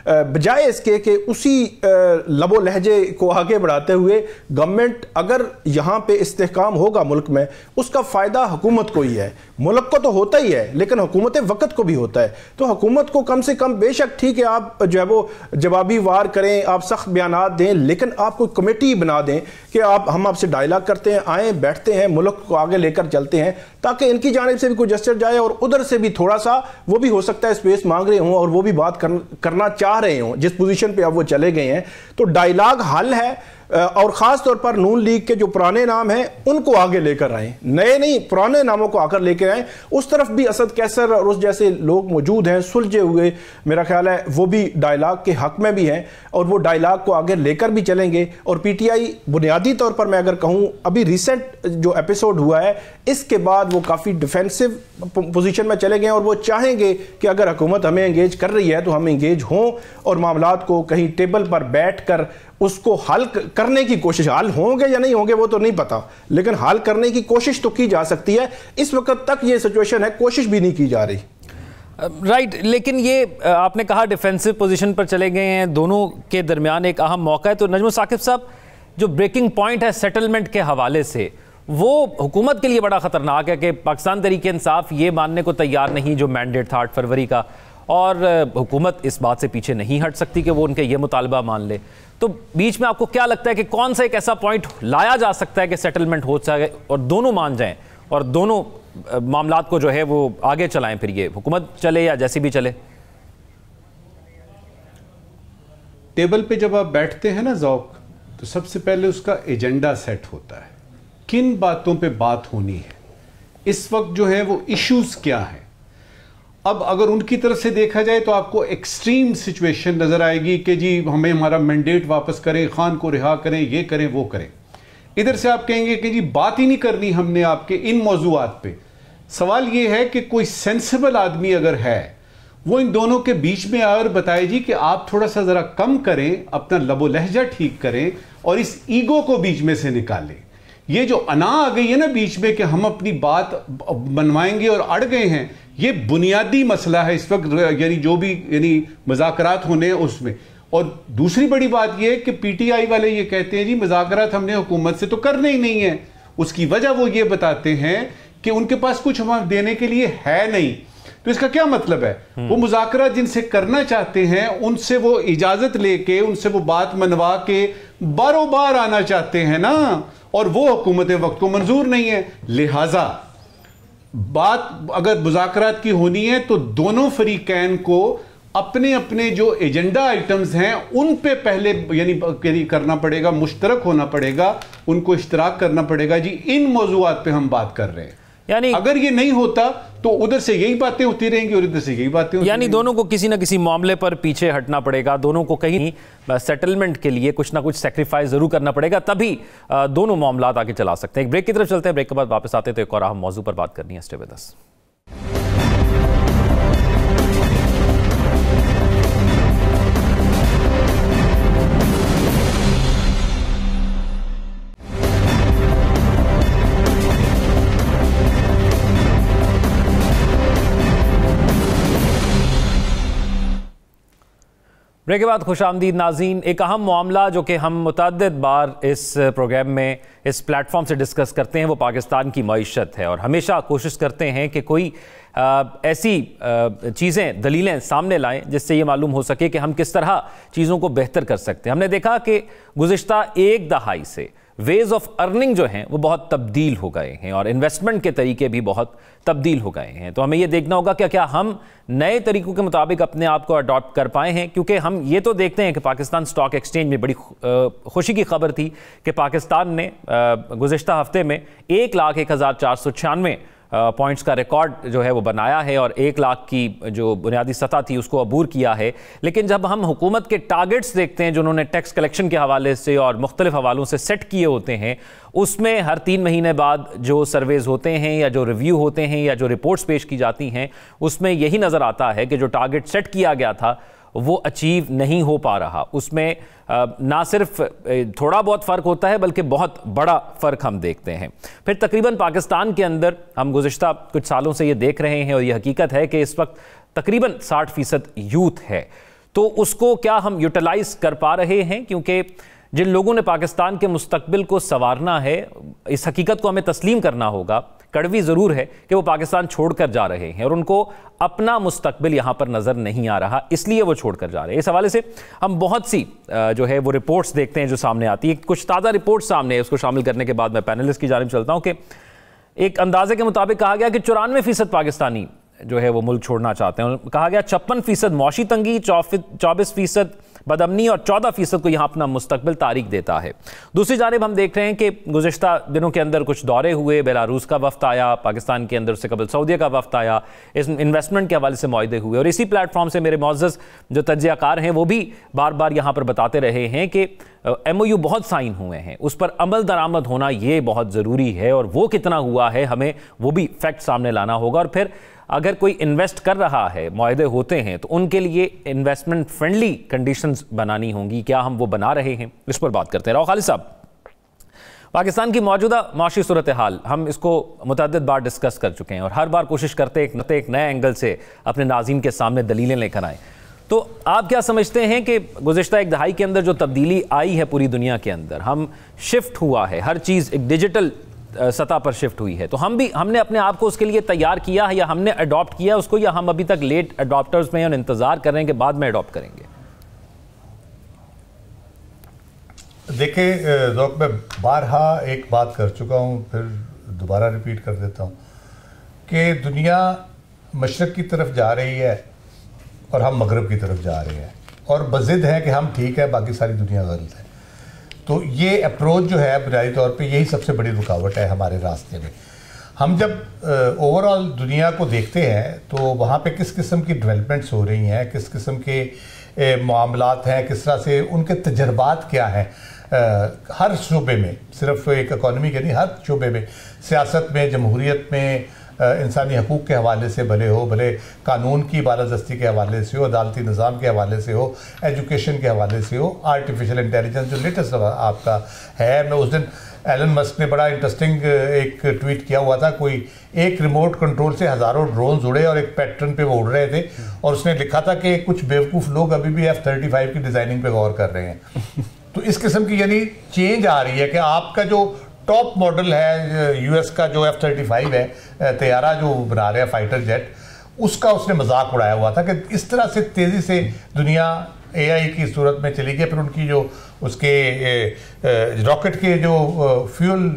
बजाय इसके कि उसी लबो लहजे को आगे बढ़ाते हुए गवर्नमेंट अगर यहाँ पे इस्तेकाम होगा मुल्क में उसका फ़ायदा हुकूमत को ही है मुल्क को तो होता ही है लेकिन हुकूमत वक्त को भी होता है तो हुकूमत को कम से कम बेशक ठीक है आप जो है वो जवाबी वार करें आप सख्त बयान दें लेकिन आप कोई कमेटी बना दें कि आप हम आपसे डायलाग करते हैं आएँ बैठते हैं मुल्क को आगे लेकर चलते हैं ताकि इनकी जानब से भी कोई जस्टर जाए और उधर से भी थोड़ा सा वो भी हो सकता है स्पेस मांग रहे हों और वो भी बात करना चाह चाह रहे हो जिस पोजीशन पे आप वो चले गए हैं तो डायलॉग हल है और ख़ास तौर पर नून लीग के जो पुराने नाम हैं उनको आगे लेकर आए नए नहीं पुराने नामों को आकर लेकर आए उस तरफ भी असद कैसर और उस जैसे लोग मौजूद हैं सुलझे हुए मेरा ख्याल है वो भी डायलाग के हक में भी हैं और वो डायलाग को आगे लेकर भी चलेंगे और पी टी आई बुनियादी तौर पर मैं अगर कहूँ अभी रिसेंट जो एपिसोड हुआ है इसके बाद वो काफ़ी डिफेंसिव पोजिशन में चले गए और वो चाहेंगे कि अगर हुकूमत हमें इंगेज कर रही है तो हम इंगेज हों और मामला को कहीं टेबल पर बैठ कर उसको हल करने की कोशिश हल होंगे या नहीं होंगे वो तो नहीं पता लेकिन हल करने की कोशिश तो की जा सकती है इस वक्त तक ये सिचुएशन है कोशिश भी नहीं की जा रही राइट right, लेकिन ये आपने कहा डिफेंसिव पोजीशन पर चले गए हैं दोनों के दरमियान एक अहम मौका है तो नजमो साकिब साहब जो ब्रेकिंग पॉइंट है सेटलमेंट के हवाले से वो हुकूमत के लिए बड़ा ख़तरनाक है कि पाकिस्तान तरीके इंसाफ ये मानने को तैयार नहीं जो मैंडेट था आठ फरवरी का और हुकूमत इस बात से पीछे नहीं हट सकती कि वो उनके ये मुतालबा मान ले तो बीच में आपको क्या लगता है कि कौन सा एक ऐसा पॉइंट लाया जा सकता है कि सेटलमेंट हो सके और दोनों मान जाएं और दोनों मामला को जो है वो आगे चलाएं फिर ये हुकूमत चले या जैसी भी चले टेबल पे जब आप बैठते हैं ना जौक तो सबसे पहले उसका एजेंडा सेट होता है किन बातों पर बात होनी है इस वक्त जो है वो इश्यूज क्या हैं अब अगर उनकी तरफ से देखा जाए तो आपको एक्सट्रीम सिचुएशन नज़र आएगी कि जी हमें हमारा मैंडेट वापस करें खान को रिहा करें ये करें वो करें इधर से आप कहेंगे कि जी बात ही नहीं करनी हमने आपके इन मौजूद पे सवाल ये है कि कोई सेंसिबल आदमी अगर है वो इन दोनों के बीच में आकर बताए जी कि आप थोड़ा सा ज़रा कम करें अपना लबो लहजा ठीक करें और इस ईगो को बीच में से निकालें ये जो अना आ गई है ना बीच में कि हम अपनी बात बनवाएंगे और अड़ गए हैं ये बुनियादी मसला है इस वक्त यानी जो भी यानी मजाकरात होने हैं उसमें और दूसरी बड़ी बात यह है कि पीटीआई वाले ये कहते हैं जी मजाकरात हमने हुकूमत से तो करने ही नहीं है उसकी वजह वो ये बताते हैं कि उनके पास कुछ हम देने के लिए है नहीं तो इसका क्या मतलब है हम्म। वो मुजाकर जिनसे करना चाहते हैं उनसे वो इजाजत लेके उनसे वो बात मनवा के बारो बार आना चाहते हैं ना और वो हुकूमत वक्त को मंजूर नहीं है लिहाजा बात अगर मुजाकरात की होनी है तो दोनों फरीकैन को अपने अपने जो एजेंडा आइटम्स हैं उन पे पहले यानी करना पड़ेगा मुश्तरक होना पड़ेगा उनको इश्तराक करना पड़ेगा जी इन मौजूद पे हम बात कर रहे हैं यानी अगर ये नहीं होता तो उधर से यही बातें होती रहेंगी और इधर से यही बातें यानी दोनों को किसी ना किसी मामले पर पीछे हटना पड़ेगा दोनों को कहीं सेटलमेंट के लिए कुछ ना कुछ सेक्रीफाइस जरूर करना पड़ेगा तभी दोनों मामला आगे चला सकते हैं एक ब्रेक की तरफ चलते हैं ब्रेक के बाद वापस आते तो एक और अहम मौजू पर बात करनी है स्टे ब्रेक के बाद खुश आमदीद नाजीन एक अहम मामला जो कि हम मुतद बार इस प्रोग्राम में इस प्लेटफॉर्म से डिस्कस करते हैं वो पाकिस्तान की मीशत है और हमेशा कोशिश करते हैं कि कोई आ, ऐसी चीज़ें दलीलें सामने लाएं जिससे ये मालूम हो सके कि हम किस तरह चीज़ों को बेहतर कर सकते हैं हमने देखा कि गुज्त एक दहाई से वेज ऑफ अर्निंग जो हैं वो बहुत तब्दील हो गए हैं और इन्वेस्टमेंट के तरीके भी बहुत तब्दील हो गए हैं तो हमें ये देखना होगा क्या क्या हम नए तरीकों के मुताबिक अपने आप को अडॉप्ट कर पाए हैं क्योंकि हम ये तो देखते हैं कि पाकिस्तान स्टॉक एक्सचेंज में बड़ी खुशी की खबर थी कि पाकिस्तान ने गुजशत हफ्ते में एक लाख एक हज़ार चार सौ छियानवे पॉइंट्स का रिकॉर्ड जो है वो बनाया है और एक लाख की जो बुनियादी सतह थी उसको अबूर किया है लेकिन जब हम हुकूमत के टारगेट्स देखते हैं जो उन्होंने टैक्स कलेक्शन के हवाले से और मुख्तलिफ हवालों से सेट किए होते हैं उसमें हर तीन महीने बाद जो सर्वेज होते हैं या जो रिव्यू होते हैं या जो रिपोर्ट्स पेश की जाती हैं उसमें यही नज़र आता है कि जो टारगेट सेट किया गया था वो अचीव नहीं हो पा रहा उसमें ना सिर्फ थोड़ा बहुत फ़र्क होता है बल्कि बहुत बड़ा फ़र्क हम देखते हैं फिर तकरीबन पाकिस्तान के अंदर हम गुज्त कुछ सालों से ये देख रहे हैं और ये हकीकत है कि इस वक्त तकरीबन साठ फ़ीसद यूथ है तो उसको क्या हम यूटिलाइज़ कर पा रहे हैं क्योंकि जिन लोगों ने पाकिस्तान के मुस्तबिल को संवारना है इस हकीकत को हमें तस्लीम करना होगा कड़वी ज़रूर है कि वो पाकिस्तान छोड़कर जा रहे हैं और उनको अपना मुस्तबिल यहां पर नज़र नहीं आ रहा इसलिए वो छोड़कर जा रहे हैं इस हवाले से हम बहुत सी जो है वो रिपोर्ट्स देखते हैं जो सामने आती है कुछ ताज़ा रिपोर्ट सामने है उसको शामिल करने के बाद मैं पैनलिस्ट की जानब चलता हूँ कि एक अंदाजे के मुताबिक कहा गया कि चौरानवे फ़ीसद पाकिस्तानी जो है वो मुल्क छोड़ना चाहते हैं कहा गया छप्पन फ़ीसद मौशी तंगी चौबीस फ़ीसद बदमनी और चौदह फीसद को यहाँ अपना मुस्तबिल तारीख देता है दूसरी जानब हम देख रहे हैं कि गुजशत दिनों के अंदर कुछ दौरे हुए बेलारूस का वफ्त आया पाकिस्तान के अंदर से कबल सऊदिया का वफ्त आया इस इन्वेस्टमेंट के हवाले से माहदे हुए और इसी प्लेटफॉर्म से मेरे मोजस जो तजियाकार हैं वो भी बार बार यहाँ पर बताते रहे हैं कि एम ओ यू बहुत साइन हुए हैं उस पर अमल दरामद होना ये बहुत ज़रूरी है और वो कितना हुआ है हमें वो भी फैक्ट सामने लाना होगा और फिर अगर कोई इन्वेस्ट कर रहा है माहे होते हैं तो उनके लिए इन्वेस्टमेंट फ्रेंडली कंडीशंस बनानी होंगी क्या हम वो बना रहे हैं इस पर बात करते हैं राव खालिद साहब पाकिस्तान की मौजूदा माशी सूरत हाल हम इसको मुतद बार डिस्कस कर चुके हैं और हर बार कोशिश करते एक एक नए एंगल से अपने नाजीन के सामने दलीलें लेकर आएँ तो आप क्या समझते हैं कि गुजशत एक दहाई के अंदर जो तब्दीली आई है पूरी दुनिया के अंदर हम शिफ्ट हुआ है हर चीज़ एक डिजिटल सतह पर शिफ्ट हुई है तो हम भी हमने अपने आप को उसके लिए तैयार किया है या हमने अडॉप्ट किया उसको या हम अभी तक लेट अडॉप्टर्स में और इंतज़ार कर रहे हैं कि बाद में अडॉप्ट करेंगे देखिए मैं बारहा एक बात कर चुका हूँ फिर दोबारा रिपीट कर देता हूँ कि दुनिया मशरक़ की तरफ जा रही है और हम मगरब की तरफ जा रहे हैं और बजिद है कि हम ठीक है बाकी सारी दुनिया गलत है तो ये अप्रोच जो है बुनियादी तौर पे यही सबसे बड़ी रुकावट है हमारे रास्ते में हम जब ओवरऑल दुनिया को देखते हैं तो वहाँ पे किस किस्म की डेवलपमेंट्स हो रही हैं किस किस्म के मामलात हैं किस तरह से उनके तजर्बात क्या हैं हर शोबे में सिर्फ एक इकानमी के नहीं हर शोबे में सियासत में जमहूरीत में इंसानी हकूक़ के हवाले से भले हो भले कानून की बालादस्ती के हवाले से हो अदालती निज़ाम के हवाले से हो एजुकेशन के हवाले से हो आर्टिफिशियल इंटेलिजेंस जो लेटेस्ट आपका है मैं उस दिन एलन मस्क ने बड़ा इंटरेस्टिंग एक ट्वीट किया हुआ था कोई एक रिमोट कंट्रोल से हज़ारों ड्रोन उड़े और एक पैटर्न पे वो उड़ रहे थे और उसने लिखा था कि कुछ बेवकूफ़ लोग अभी भी एफ थर्टी फाइव की डिज़ाइनिंग पे गौर कर रहे हैं तो इस किस्म की यानी चेंज आ रही है कि आपका जो टॉप मॉडल है यूएस का जो एफ थर्टी फाइव है तैयारा जो बना रहे हैं फाइटर जेट उसका उसने मजाक उड़ाया हुआ था कि इस तरह से तेज़ी से दुनिया एआई की सूरत में चली गई फिर उनकी जो उसके रॉकेट के जो फ्यूल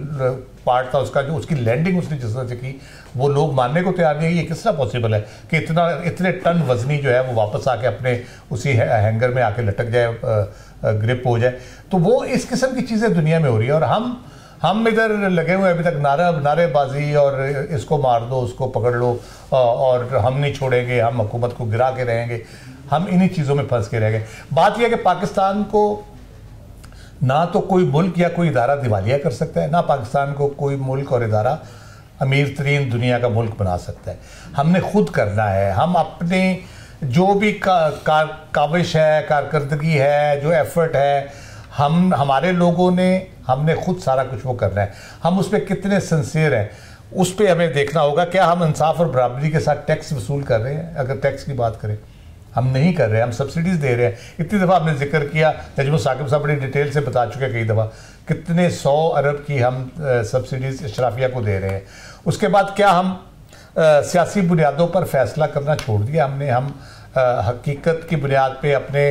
पार्ट था उसका जो उसकी लैंडिंग उसने जिस तरह से की वो लोग मानने को तैयार नहीं है ये किस तरह पॉसिबल है कि इतना इतने टन वजनी जो है वो वापस आके अपने उसी हैंगर में आके लटक जाए ग्रिप हो जाए तो वो इस किस्म की चीज़ें दुनिया में हो रही है और हम हम इधर लगे हुए अभी तक नारा नारेबाजी और इसको मार दो उसको पकड़ लो और हम नहीं छोड़ेंगे हम हुकूमत को गिरा के रहेंगे हम इन्हीं चीज़ों में फंस के रहेंगे बात यह कि पाकिस्तान को ना तो कोई मुल्क या कोई इदारा दिवालिया कर सकता है ना पाकिस्तान को कोई मुल्क और इदारा अमीर तरीन दुनिया का मुल्क बना सकता है हमने खुद करना है हम अपने जो भी का, का, काविश है कारकर्दगी है जो एफर्ट है हम हमारे लोगों ने हमने खुद सारा कुछ वो करना है हम उस पर कितने सिंसियर हैं उस पर हमें देखना होगा क्या हम इंसाफ और बराबरी के साथ टैक्स वसूल कर रहे हैं अगर टैक्स की बात करें हम नहीं कर रहे हम सब्सिडीज़ दे रहे हैं इतनी दफ़ा हमने जिक्र किया तजमो साकिब साहब बड़ी डिटेल से बता चुके हैं कई दफ़ा कितने सौ अरब की हम सब्सिडीज़ इशराफिया को दे रहे हैं उसके बाद क्या हम आ, सियासी बुनियादों पर फैसला करना छोड़ दिया हमने हम आ, हकीकत की बुनियाद पर अपने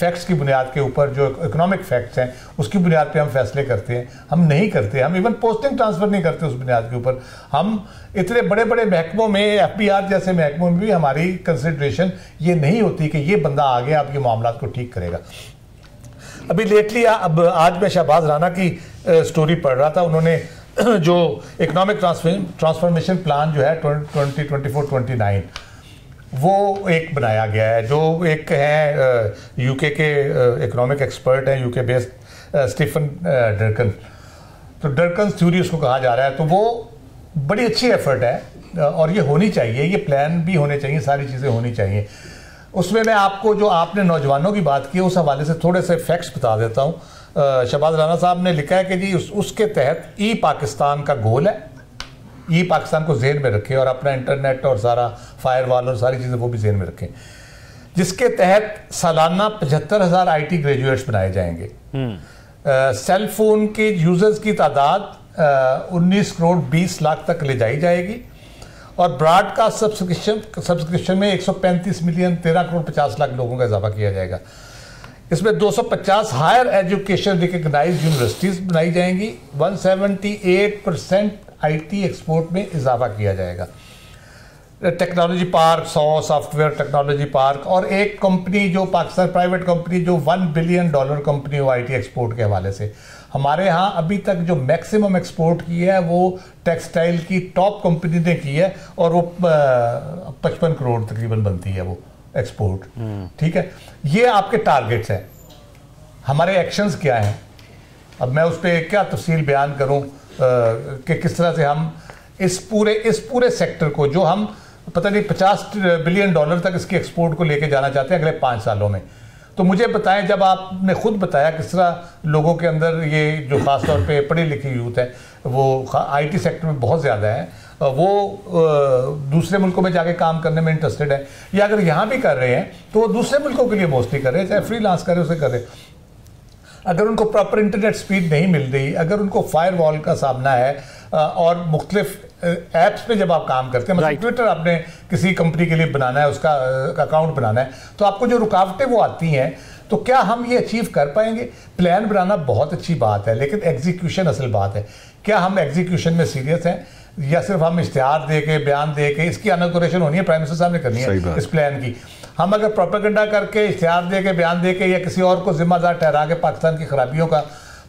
फैक्ट्स की बुनियाद के ऊपर जो इकोनॉमिक फैक्ट्स हैं उसकी बुनियाद पे हम फैसले करते हैं हम नहीं करते हम इवन पोस्टिंग ट्रांसफ़र नहीं करते उस बुनियाद के ऊपर हम इतने बड़े बड़े महकमों में एफ जैसे महकमों में भी हमारी कंसिड्रेशन ये नहीं होती कि ये बंदा आगे आपके मामला को ठीक करेगा अभी लेटली अब आज मैं शहबाज राना की स्टोरी पढ़ रहा था उन्होंने जो इकोनॉमिक ट्रांसफॉर्मेशन प्लान जो है twenty twenty four twenty nine वो एक बनाया गया है जो एक हैं यूके के इकोनॉमिक एक्सपर्ट हैं यूके बेस्ड स्टीफन डरकन तो डरकन थ्यूरी उसको कहा जा रहा है तो वो बड़ी अच्छी एफर्ट है और ये होनी चाहिए ये प्लान भी होने चाहिए सारी चीज़ें होनी चाहिए उसमें मैं आपको जो आपने नौजवानों की बात की उस हवाले से थोड़े से फैक्ट्स बता देता हूँ शहबाज राना साहब ने लिखा है कि जी उस, उसके तहत ई पाकिस्तान का गोल है ये पाकिस्तान को जेन में रखें और अपना इंटरनेट और सारा फायर वाल और सारी चीज़ें वो भी जेन में रखें जिसके तहत सालाना पचहत्तर हज़ार आई टी ग्रेजुएट्स बनाए जाएंगे सेल हम्म। फोन के यूज़र्स की तादाद उन्नीस करोड़ बीस लाख तक ले जाई जाएगी और ब्रॉडकास्ट सब्सक्रिप्शन सब्सक्रिप्शन में 135 मिलियन 13 करोड़ 50 लाख लोगों का इजाफा किया जाएगा इसमें 250 हायर एजुकेशन रिकग्नाइज यूनिवर्सिटीज़ बनाई जाएंगी 178 परसेंट आईटी एक्सपोर्ट में इजाफा किया जाएगा टेक्नोलॉजी पार्क सौ सॉफ्टवेयर टेक्नोलॉजी पार्क और एक कंपनी जो पाकिस्तान प्राइवेट कंपनी जो वन बिलियन डॉलर कंपनी हो आईटी एक्सपोर्ट के हवाले से हमारे यहाँ अभी तक जो मैक्सिमम एक्सपोर्ट की है वो टेक्सटाइल की टॉप कंपनी ने की है और वो पचपन करोड़ तकरीबन बनती है वो एक्सपोर्ट हम्म। ठीक है ये आपके टारगेट्स हैं हमारे एक्शंस क्या हैं अब मैं उस पर क्या तफसील बयान करूँ कि किस तरह से हम इस पूरे इस पूरे सेक्टर को जो हम पता नहीं पचास बिलियन डॉलर तक इसकी एक्सपोर्ट को लेके जाना चाहते हैं अगले पाँच सालों में तो मुझे बताएं जब आपने खुद बताया किस तरह लोगों के अंदर ये जो खास तौर पे पढ़ी लिखी यूथ है वो आईटी सेक्टर में बहुत ज़्यादा है वो दूसरे मुल्कों में जाके काम करने में इंटरेस्टेड है या अगर यहाँ भी कर रहे हैं तो वो दूसरे मुल्कों के लिए मोस्टली कर रहे हैं चाहे फ्री लांस करें उसे कर रहे हैं अगर उनको प्रॉपर इंटरनेट स्पीड नहीं मिल रही अगर उनको फायर वॉल का सामना है और मुख्तलिफ ऐप्स पे जब आप काम करते हैं मतलब ट्विटर आपने किसी कंपनी के लिए बनाना है उसका अकाउंट बनाना है तो आपको जो रुकावटें वो आती हैं तो क्या हम ये अचीव कर पाएंगे प्लान बनाना बहुत अच्छी बात है लेकिन एग्जीक्यूशन असल बात है क्या हम एग्जीक्यूशन में सीरियस हैं या सिर्फ हम इश्तहार दे के बयान दे के इसकी अनोकोरेशन होनी है प्राइम मिनिस्टर साहब ने करनी है इस प्लान की हम अगर प्रोपेगेंडा करके इश्तहार दे के बयान दे के या किसी और को जिम्मेदार ठहरा के पाकिस्तान की खराबियों का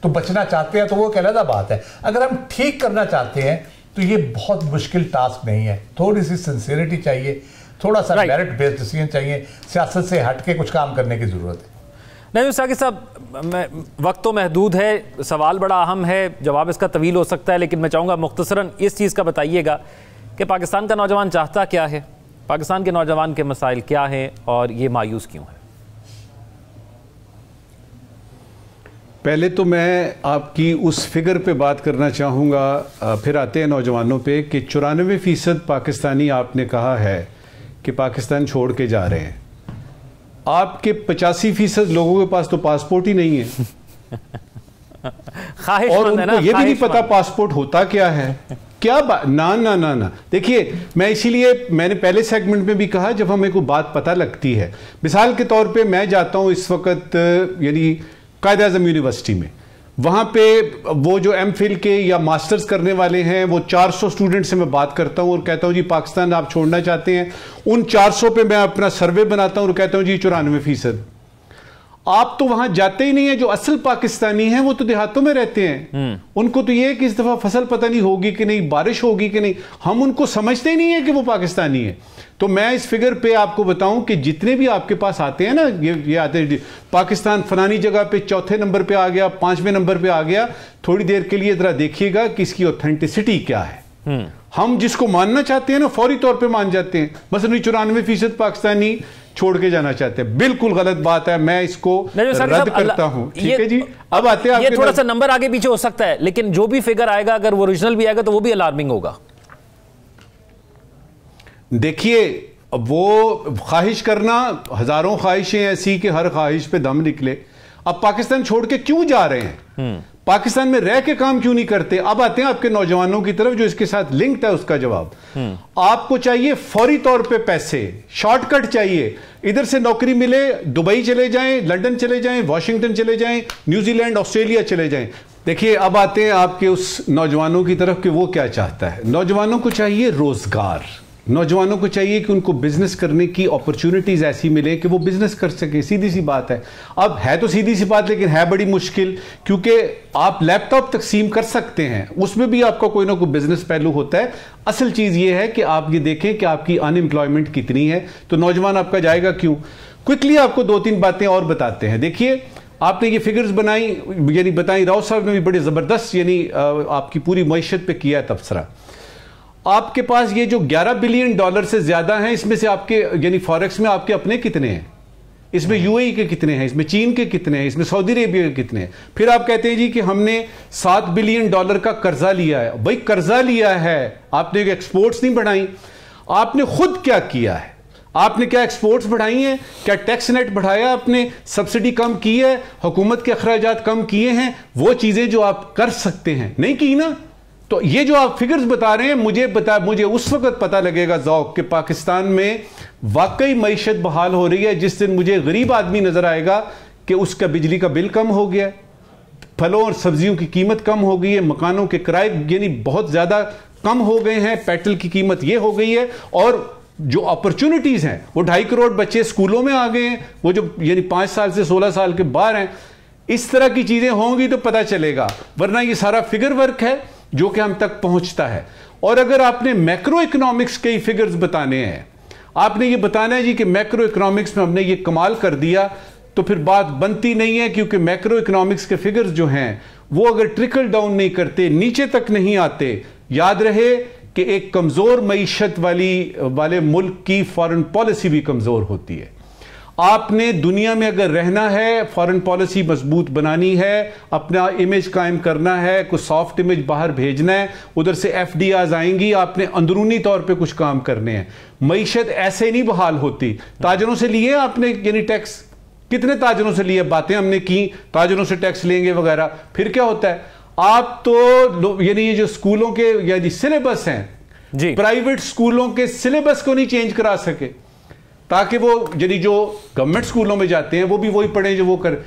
तो बचना चाहते हैं तो वो एक अलहदा बात है अगर हम ठीक करना चाहते हैं तो ये बहुत मुश्किल टास्क नहीं है थोड़ी सी सिंसियरिटी चाहिए थोड़ा सा मेरिट बेस्ड डिसीजन चाहिए सियासत से हट के कुछ काम करने की ज़रूरत है नहीं साकिब साहब वक्त तो महदूद है सवाल बड़ा अहम है जवाब इसका तवील हो सकता है लेकिन मैं चाहूँगा मुख्तसरा इस चीज़ का बताइएगा कि पाकिस्तान का नौजवान चाहता क्या है पाकिस्तान के नौजवान के मसाइल क्या हैं और ये मायूस क्यों है पहले तो मैं आपकी उस फिगर पे बात करना चाहूँगा फिर आते हैं नौजवानों पे कि चुरानवे फ़ीसद पाकिस्तानी आपने कहा है कि पाकिस्तान छोड़ के जा रहे हैं आपके पचासी फीसद लोगों के पास तो पासपोर्ट ही नहीं है और उनको ये भी नहीं पता पासपोर्ट होता क्या है क्या ना ना ना ना देखिए मैं इसीलिए मैंने पहले सेगमेंट में भी कहा जब हमें कोई बात पता लगती है मिसाल के तौर पे मैं जाता हूं इस वक्त यानी कायद आजम यूनिवर्सिटी में वहाँ पे वो जो एम फिल के या मास्टर्स करने वाले हैं वो 400 स्टूडेंट से मैं बात करता हूँ और कहता हूँ जी पाकिस्तान आप छोड़ना चाहते हैं उन 400 पे मैं अपना सर्वे बनाता हूँ और कहता हूँ जी चौरानवे फीसद आप तो वहां जाते ही नहीं है जो असल पाकिस्तानी हैं वो तो देहातों में रहते हैं हम्म। उनको तो ये है कि इस दफा फसल पता नहीं होगी कि नहीं बारिश होगी कि नहीं हम उनको समझते ही नहीं है कि वो पाकिस्तानी है तो मैं इस फिगर पे आपको बताऊं कि जितने भी आपके पास आते हैं ना ये ये आते हैं पाकिस्तान फलानी जगह पे चौथे नंबर पे आ गया पांचवें नंबर पे आ गया थोड़ी देर के लिए जरा देखिएगा कि इसकी ऑथेंटिसिटी क्या है हम्म। हम जिसको मानना चाहते हैं ना फौरी तौर पे मान जाते हैं नहीं चौरानवे फीसद पाकिस्तानी छोड़ के जाना चाहते हैं बिल्कुल गलत बात है मैं इसको रद्द करता हूं ठीक है जी अब आते हैं ये थोड़ा सा नंबर आगे पीछे हो सकता है लेकिन जो भी फिगर आएगा अगर वो ओरिजिनल भी आएगा तो वो भी अलार्मिंग होगा देखिए वो ख्वाहिश करना हजारों ख्वाहिशें ऐसी कि हर ख्वाहिश पे दम निकले अब पाकिस्तान छोड़ के क्यों जा रहे हैं हम्म। पाकिस्तान में रह के काम क्यों नहीं करते अब आते हैं आपके नौजवानों की तरफ जो इसके साथ लिंक्ड है उसका जवाब हम्म। आपको चाहिए फौरी तौर पे पैसे शॉर्टकट चाहिए इधर से नौकरी मिले दुबई चले जाएं लंदन चले जाएं वॉशिंगटन चले जाएं न्यूजीलैंड ऑस्ट्रेलिया चले जाएं देखिए अब आते हैं आपके उस नौजवानों की तरफ कि वो क्या चाहता है नौजवानों को चाहिए रोजगार नौजवानों को चाहिए कि उनको बिजनेस करने की अपॉर्चुनिटीज़ ऐसी मिले कि वो बिजनेस कर सके सीधी सी बात है अब है तो सीधी सी बात लेकिन है बड़ी मुश्किल क्योंकि आप लैपटॉप तकसीम कर सकते हैं उसमें भी आपका कोई ना कोई बिजनेस पहलू होता है असल चीज़ ये है कि आप ये देखें कि आपकी अनएम्प्लॉयमेंट कितनी है तो नौजवान आपका जाएगा क्यों क्विकली आपको दो तीन बातें और बताते हैं देखिए आपने ये फिगर्स बनाई यानी बताई राव साहब ने भी बड़े ज़बरदस्त यानी आपकी पूरी मीशत पर किया तबसरा आपके पास ये जो 11 बिलियन डॉलर से ज्यादा हैं इसमें से आपके यानी फॉरेक्स में आपके अपने कितने हैं इसमें यूएई e के कितने हैं इसमें चीन के कितने हैं इसमें सऊदी अरेबिया के कितने हैं फिर आप कहते हैं जी कि हमने सात बिलियन डॉलर का कर्जा लिया है भाई कर्जा लिया है आपने एक्सपोर्ट्स नहीं बढ़ाई आपने खुद क्या किया है आपने क्या एक्सपोर्ट्स बढ़ाई हैं क्या टैक्स नेट बढ़ाया आपने सब्सिडी कम की है हुकूमत के अखराज कम किए हैं वो चीज़ें जो आप कर सकते हैं नहीं की ना तो ये जो आप फिगर्स बता रहे हैं मुझे बता मुझे उस वक्त पता लगेगा जौक कि पाकिस्तान में वाकई मीशत बहाल हो रही है जिस दिन मुझे गरीब आदमी नज़र आएगा कि उसका बिजली का बिल कम हो गया फलों और सब्जियों की कीमत कम हो गई है मकानों के किराए यानी बहुत ज़्यादा कम हो गए हैं पेट्रोल की कीमत ये हो गई है और जो अपॉर्चुनिटीज़ हैं वो ढाई करोड़ बच्चे स्कूलों में आ गए हैं वो जो यानी पांच साल से सोलह साल के बाहर हैं इस तरह की चीज़ें होंगी तो पता चलेगा वरना ये सारा फिगर वर्क है जो कि हम तक पहुंचता है और अगर आपने मैक्रो इकोनॉमिक्स के ही फिगर्स बताने हैं आपने ये बताना है जी कि मैक्रो इकोनॉमिक्स में हमने ये कमाल कर दिया तो फिर बात बनती नहीं है क्योंकि मैक्रो इकोनॉमिक्स के फिगर्स जो हैं वो अगर ट्रिकल डाउन नहीं करते नीचे तक नहीं आते याद रहे कि एक कमज़ोर मीशत वाली वाले मुल्क की फॉरेन पॉलिसी भी कमज़ोर होती है आपने दुनिया में अगर रहना है फॉरेन पॉलिसी मजबूत बनानी है अपना इमेज कायम करना है कुछ सॉफ्ट इमेज बाहर भेजना है उधर से एफ डी आज आएंगी आपने अंदरूनी तौर पे कुछ काम करने हैं मीशत ऐसे नहीं बहाल होती ताजरों से लिए आपने यानी टैक्स कितने ताजरों से लिए बातें हमने की ताजरों से टैक्स लेंगे वगैरह फिर क्या होता है आप तो यानी ये जो स्कूलों के यानी सिलेबस हैं प्राइवेट स्कूलों के सिलेबस को नहीं चेंज करा सके ताकि वो यदि जो गवर्नमेंट स्कूलों में जाते हैं वो भी वही पढ़ें जो वो कर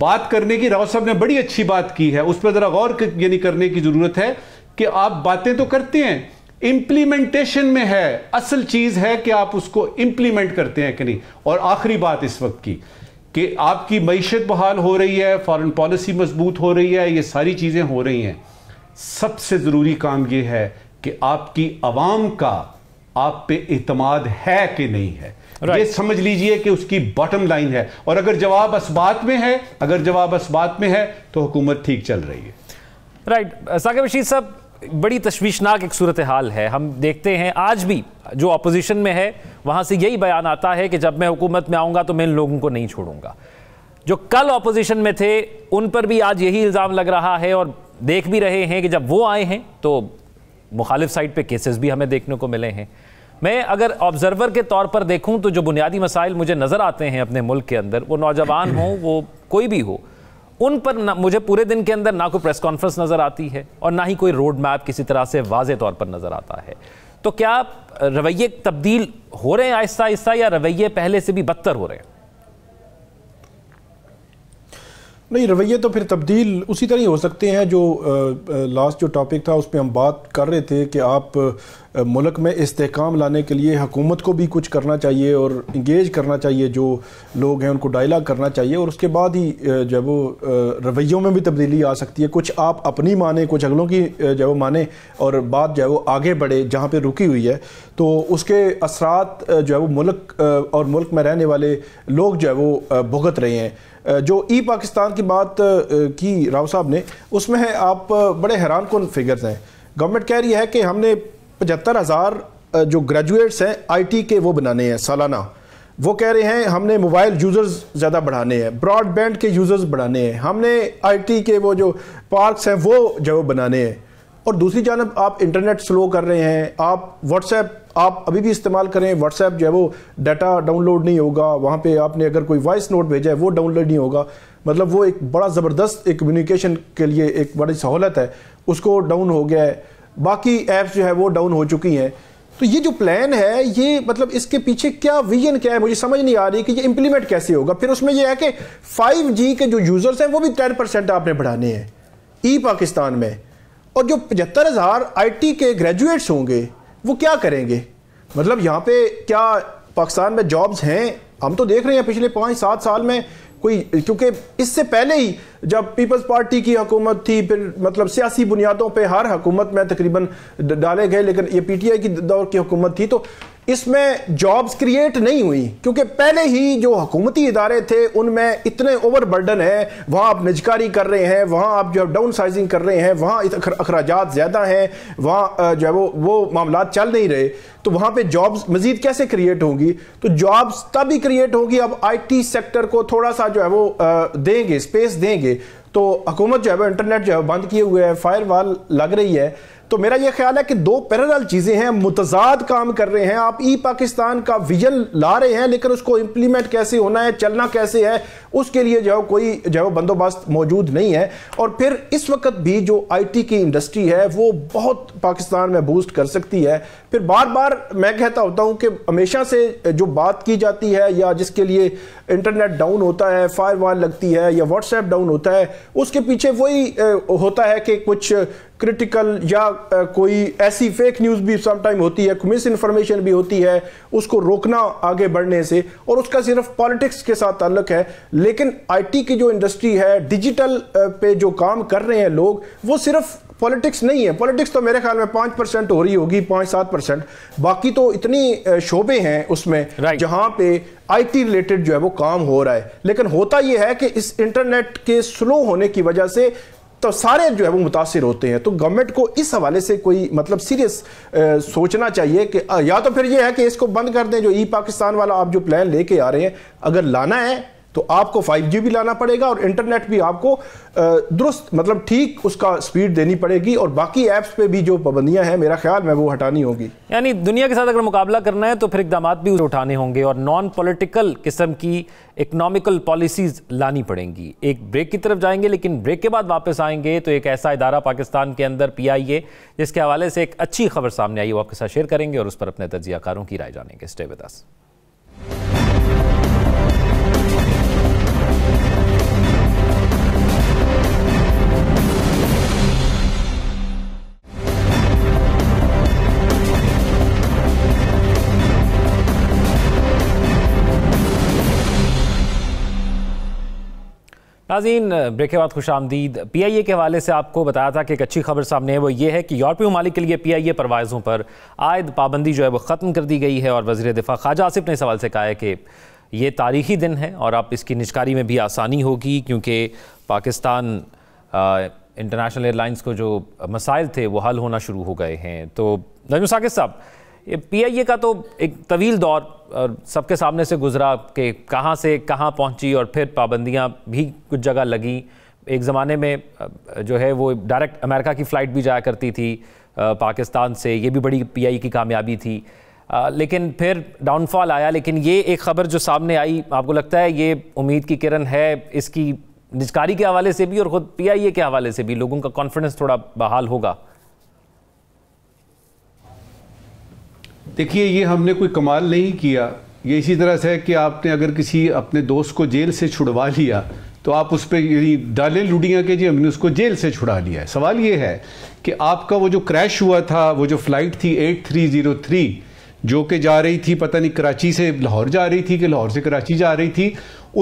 बात करने की राव साहब ने बड़ी अच्छी बात की है उस पर ज़रा गौर यानी करने की ज़रूरत है कि आप बातें तो करते हैं इम्प्लीमेंटेशन में है असल चीज़ है कि आप उसको इम्प्लीमेंट करते हैं कि नहीं और आखिरी बात इस वक्त की कि आपकी मीशत बहाल हो रही है फॉरेन पॉलिसी मजबूत हो रही है ये सारी चीज़ें हो रही हैं सबसे ज़रूरी काम ये है कि आपकी आवाम का आप पे अतमाद है कि नहीं है ये समझ लीजिए कि उसकी बॉटम लाइन है और अगर जवाब असबात में है अगर जवाब असबात में है तो हुकूमत ठीक चल रही है राइट right. साकिब रशीद साहब बड़ी तशवीशनाक एक सूरत हाल है हम देखते हैं आज भी जो अपोजिशन में है वहां से यही बयान आता है कि जब मैं हुकूमत में आऊंगा तो मैं इन लोगों को नहीं छोड़ूंगा जो कल अपोजिशन में थे उन पर भी आज यही इल्ज़ाम लग रहा है और देख भी रहे हैं कि जब वो आए हैं तो मुखालिफ साइड पे केसेस भी हमें देखने को मिले हैं मैं अगर ऑब्जर्वर के तौर पर देखूं तो जो बुनियादी मसाइल मुझे नज़र आते हैं अपने मुल्क के अंदर वो नौजवान हों वो कोई भी हो उन पर ना मुझे पूरे दिन के अंदर ना कोई प्रेस कॉन्फ्रेंस नज़र आती है और ना ही कोई रोड मैप किसी तरह से वाज तौर पर नज़र आता है तो क्या रवैये तब्दील हो रहे हैं आहिस्ता आहिस्ता या रवैये पहले से भी बदतर हो रहे हैं नहीं रवैये तो फिर तब्दील उसी तरह ही हो सकते हैं जो लास्ट जो टॉपिक था उस पर हम बात कर रहे थे कि आप मुल्क में इसकाम लाने के लिए हुकूमत को भी कुछ करना चाहिए और इंगेज करना चाहिए जो लोग हैं उनको डायलाग करना चाहिए और उसके बाद ही जो है वो रवैयों में भी तब्दीली आ सकती है कुछ आप अपनी माने कुछ अगलों की जो है वो माने और बात जो है वो आगे बढ़े जहाँ पर रुकी हुई है तो उसके असरात जो है वो मुल्क और मुल्क में रहने वाले लोग जो है वो भुगत रहे हैं जो ई पाकिस्तान की बात की राव साहब ने उसमें है आप बड़े हैरान कन फिगर्स हैं गवर्नमेंट कह रही है कि हमने पचहत्तर हज़ार जो ग्रेजुएट्स हैं आईटी के वो बनाने हैं सालाना वो कह रहे हैं हमने मोबाइल यूज़र्स ज़्यादा बढ़ाने हैं ब्रॉडबैंड के यूज़र्स बढ़ाने हैं हमने आईटी के वो जो पार्क्स हैं वो जो बनाने हैं और दूसरी जानब आप इंटरनेट स्लो कर रहे हैं आप व्हाट्सएप आप अभी भी इस्तेमाल करें व्हाट्सएप जो है वो डाटा डाउनलोड नहीं होगा वहाँ पे आपने अगर कोई वॉइस नोट भेजा है वो डाउनलोड नहीं होगा मतलब वो एक बड़ा ज़बरदस्त एक कम्युनिकेशन के लिए एक बड़ी सहूलत है उसको डाउन हो गया है बाकी ऐप्स जो है वो डाउन हो चुकी हैं तो ये जो प्लान है ये मतलब इसके पीछे क्या विजन क्या है मुझे समझ नहीं आ रही कि ये इंप्लीमेंट कैसे होगा फिर उसमें ये है कि जी के जो यूज़र्स हैं वो भी टेन परसेंट आपने बढ़ाने हैं ई पाकिस्तान में और जो पचहत्तर हज़ार आई के ग्रेजुएट्स होंगे वो क्या करेंगे मतलब यहाँ पे क्या पाकिस्तान में जॉब्स हैं हम तो देख रहे हैं पिछले पाँच सात साल में कोई क्योंकि इससे पहले ही जब पीपल्स पार्टी की हुकूमत थी फिर मतलब सियासी बुनियादों पर हर हकूमत में तकरीबन डाले गए लेकिन ये पी टी आई की दौर की हुकूमत थी तो इसमें जॉब्स क्रिएट नहीं हुई क्योंकि पहले ही जो हकूमती इदारे थे उनमें इतने ओवर बर्डन है वहाँ आप निजकारी कर रहे हैं वहाँ आप जो डाउन साइजिंग कर रहे हैं वहाँ अखराज ज़्यादा हैं वहाँ जो है वो वो मामला चल नहीं रहे तो वहाँ पे जॉब्स मज़ीद कैसे क्रिएट होंगी तो जॉब्स तभी क्रिएट होगी अब आई टी सेक्टर को थोड़ा सा जो है वो देंगे स्पेस देंगे तो हुकूमत जो है वो इंटरनेट जो है बंद किए हुए हैं फायर वाल लग रही है तो मेरा यह ख्याल है कि दो पैरल चीज़ें हैं मुतजाद काम कर रहे हैं आप ई पाकिस्तान का विजन ला रहे हैं लेकिन उसको इम्प्लीमेंट कैसे होना है चलना कैसे है उसके लिए जो है कोई जो है बंदोबस्त मौजूद नहीं है और फिर इस वक्त भी जो आई टी की इंडस्ट्री है वो बहुत पाकिस्तान में बूस्ट कर सकती है फिर बार बार मैं कहता होता हूँ कि हमेशा से जो बात की जाती है या जिसके लिए इंटरनेट डाउन होता है फायर लगती है या व्हाट्सएप डाउन होता है उसके पीछे वही होता है कि कुछ क्रिटिकल या कोई ऐसी फेक न्यूज़ भी समटाइम होती है मिस इन्फॉर्मेशन भी होती है उसको रोकना आगे बढ़ने से और उसका सिर्फ पॉलिटिक्स के साथ ताल्लुक है लेकिन आईटी की जो इंडस्ट्री है डिजिटल पे जो काम कर रहे हैं लोग वो सिर्फ पॉलिटिक्स नहीं है पॉलिटिक्स तो मेरे ख्याल में पाँच परसेंट हो रही होगी पाँच सात परसेंट बाकी तो इतनी शोबे हैं उसमें right. जहाँ पे आईटी रिलेटेड जो है वो काम हो रहा है लेकिन होता यह है कि इस इंटरनेट के स्लो होने की वजह से तो सारे जो है वो मुतासर होते हैं तो गवर्नमेंट को इस हवाले से कोई मतलब सीरियस सोचना चाहिए कि या तो फिर ये है कि इसको बंद कर दें जो ई पाकिस्तान वाला आप जो प्लान लेके आ रहे हैं अगर लाना है तो आपको 5G भी लाना पड़ेगा और इंटरनेट भी आपको दुरुस्त मतलब ठीक उसका स्पीड देनी पड़ेगी और बाकी ऐप्स पे भी जो पाबंदियां हैं मेरा ख्याल में वो हटानी होगी यानी दुनिया के साथ अगर मुकाबला करना है तो फिर इकदाम भी उठाने होंगे और नॉन पॉलिटिकल किस्म की इकनॉमिकल पॉलिसीज लानी पड़ेंगी एक ब्रेक की तरफ जाएंगे लेकिन ब्रेक के बाद वापस आएंगे तो एक ऐसा इदारा पाकिस्तान के अंदर पी आई ए जिसके हवाले से एक अच्छी खबर सामने आई वो आपके साथ शेयर करेंगे और उस पर अपने कारों की राय जानेंगे स्टे नाजीन ब्रेक के बाद खुश आमदीद पी आई ए के हवाले से आपको बताया था कि एक अच्छी खबर सामने है वो ये है कि यूरोपीय ममालिक के लिए पी आई ए परवाज़ों पर आयद पाबंदी जो है वो ख़त्म कर दी गई है और वजीर दिफा ख्वाजा आसिफ ने सवाल से कहा है कि ये तारीखी दिन है और आप इसकी निजकारी में भी आसानी होगी क्योंकि पाकिस्तान इंटरनेशनल एयरलाइंस को जो मसाइल थे वो हल होना शुरू हो गए हैं तो नजम साकिब साहब ये पीआईए का तो एक तवील दौर सबके सामने से गुजरा कि कहाँ से कहाँ पहुँची और फिर पाबंदियाँ भी कुछ जगह लगी एक ज़माने में जो है वो डायरेक्ट अमेरिका की फ़्लाइट भी जाया करती थी पाकिस्तान से ये भी बड़ी आई की कामयाबी थी लेकिन फिर डाउनफॉल आया लेकिन ये एक ख़बर जो सामने आई आपको लगता है ये उम्मीद की किरण है इसकी निजकारी के हवाले से भी और ख़ुद ए के हवाले से भी लोगों का कॉन्फिडेंस थोड़ा बहाल होगा देखिए ये हमने कोई कमाल नहीं किया ये इसी तरह से है कि आपने अगर किसी अपने दोस्त को जेल से छुड़वा लिया तो आप उस पर डालें लुडियाँ के जी हमने उसको जेल से छुड़ा लिया है सवाल ये है कि आपका वो जो क्रैश हुआ था वो जो फ़्लाइट थी 8303 जो कि जा रही थी पता नहीं कराची से लाहौर जा रही थी कि लाहौर से कराची जा रही थी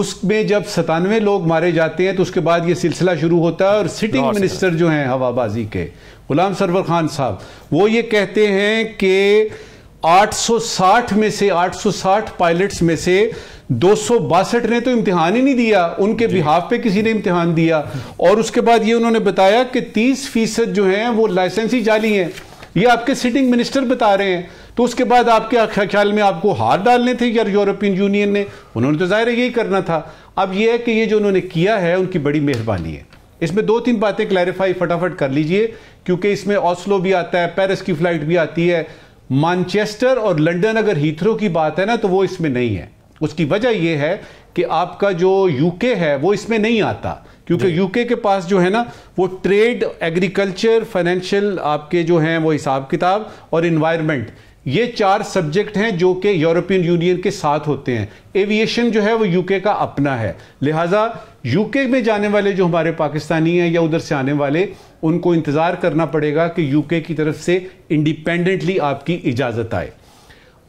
उसमें जब सतानवे लोग मारे जाते हैं तो उसके बाद ये सिलसिला शुरू होता है और सिटिंग मिनिस्टर जो हैं हवाबाजी के गुलाम सरवर खान साहब वो ये कहते हैं कि 860 में से 860 पायलट्स में से दो ने तो इम्तिहान ही नहीं दिया उनके बिहाफ पे किसी ने इम्तिहान दिया और उसके बाद ये उन्होंने बताया कि 30 फीसद जो हैं वो लाइसेंस ही जाली हैं ये आपके सिटिंग मिनिस्टर बता रहे हैं तो उसके बाद आपके ख्याल में आपको हार डालने थे यार यूरोपियन यूनियन ने उन्होंने तो जाहिर यही करना था अब यह है कि ये जो उन्होंने किया है उनकी बड़ी मेहरबानी है इसमें दो तीन बातें क्लैरिफाई फटाफट कर लीजिए क्योंकि इसमें ऑस्लो भी आता है पेरिस की फ्लाइट भी आती है मानचेस्टर और लंदन अगर हीथरों की बात है ना तो वो इसमें नहीं है उसकी वजह यह है कि आपका जो यूके है वो इसमें नहीं आता क्योंकि यूके के पास जो है ना वो ट्रेड एग्रीकल्चर फाइनेंशियल आपके जो हैं वो हिसाब किताब और इन्वायरमेंट ये चार सब्जेक्ट हैं जो कि यूरोपियन यूनियन के साथ होते हैं एविएशन जो है वो यूके का अपना है लिहाजा यूके में जाने वाले जो हमारे पाकिस्तानी हैं या उधर से आने वाले उनको इंतज़ार करना पड़ेगा कि यूके की तरफ से इंडिपेंडेंटली आपकी इजाज़त आए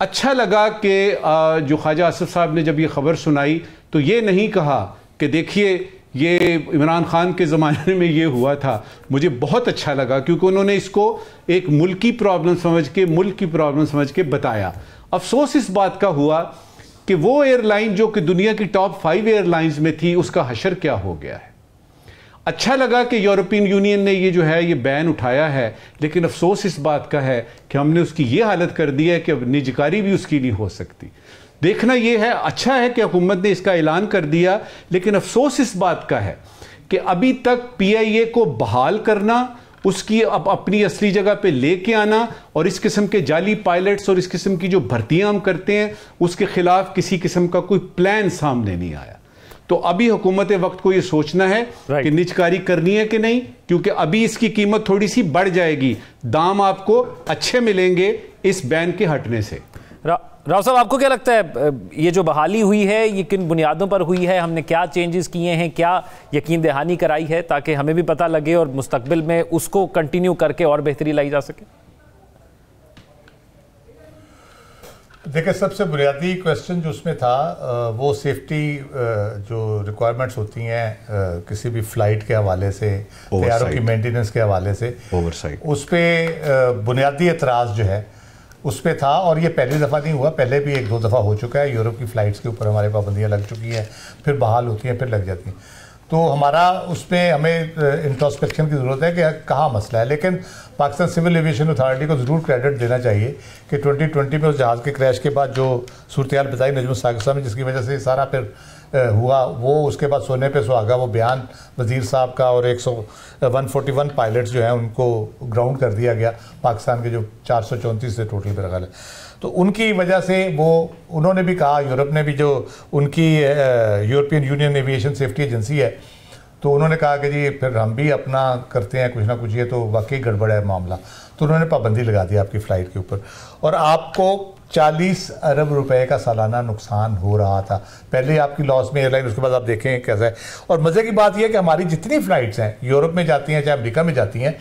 अच्छा लगा कि जो ख्वाजा आसफ़ साहब ने जब ये खबर सुनाई तो ये नहीं कहा कि देखिए ये इमरान खान के ज़माने में ये हुआ था मुझे बहुत अच्छा लगा क्योंकि उन्होंने इसको एक मुल्क की प्रॉब्लम समझ के मुल्क की प्रॉब्लम समझ के बताया अफसोस इस बात का हुआ कि वो एयरलाइन जो कि दुनिया की टॉप फाइव एयरलाइंस में थी उसका हशर क्या हो गया है अच्छा लगा कि यूरोपियन यूनियन ने ये जो है ये बैन उठाया है लेकिन अफसोस इस बात का है कि हमने उसकी ये हालत कर दी है कि अब निजकारी भी उसकी नहीं हो सकती देखना यह है अच्छा है कि हुकूमत ने इसका ऐलान कर दिया लेकिन अफसोस इस बात का है कि अभी तक पीआईए को बहाल करना उसकी अब अपनी असली जगह पे लेके आना और इस किस्म के जाली पायलट्स और इस किस्म की जो भर्तियां हम करते हैं उसके खिलाफ किसी किस्म का कोई प्लान सामने नहीं आया तो अभी हुकूमत वक्त को ये सोचना है right. कि निजकारी करनी है कि नहीं क्योंकि अभी इसकी कीमत थोड़ी सी बढ़ जाएगी दाम आपको अच्छे मिलेंगे इस बैन के हटने से राव साहब आपको क्या लगता है ये जो बहाली हुई है ये किन बुनियादों पर हुई है हमने क्या चेंजेस किए हैं क्या यकीन दहानी कराई है ताकि हमें भी पता लगे और मुस्तबिल में उसको कंटिन्यू करके और बेहतरी लाई जा सके देखिए सबसे बुनियादी क्वेश्चन जो उसमें था वो सेफ्टी जो रिक्वायरमेंट्स होती हैं किसी भी फ्लाइट के हवाले से तैयारों की मेंटेनेंस के हवाले से उस पर बुनियादी एतराज़ जो है उस पर था और ये पहली दफ़ा नहीं हुआ पहले भी एक दो दफ़ा हो चुका है यूरोप की फ़्लाइट्स के ऊपर हमारे पाबंदियाँ लग चुकी हैं फिर बहाल होती हैं फिर लग जाती हैं तो हमारा उस पर हमें इंट्रोस्पेक्शन की ज़रूरत है कि कहाँ मसला है लेकिन पाकिस्तान सिविल एविएशन अथॉरिटी को ज़रूर क्रेडिट देना चाहिए कि 2020 में उस जहाज़ के क्रैश के बाद जो सूरत बताई नजम सागर साहब जिसकी वजह से सारा फिर हुआ वो उसके बाद सोने पे सुहागा वो बयान वजीर साहब का और एक सौ वन फोर्टी वन पायलट्स जो हैं उनको ग्राउंड कर दिया गया पाकिस्तान के जो चार सौ चौंतीस से टोटल मेरा ख्याल है तो उनकी वजह से वो उन्होंने भी कहा यूरोप ने भी जो उनकी European Union Aviation Safety Agency है तो उन्होंने कहा कि जी फिर हम भी अपना करते हैं कुछ ना कुछ ये तो वाकई गड़बड़ है मामला तो उन्होंने पाबंदी लगा दी आपकी फ़्लाइट के ऊपर और आपको चालीस अरब रुपए का सालाना नुकसान हो रहा था पहले आपकी लॉस में एयरलाइन उसके बाद आप देखें कैसा है और मज़े की बात यह है कि हमारी जितनी फ़्लाइट्स हैं यूरोप में जाती हैं चाहे अमरीका में जाती हैं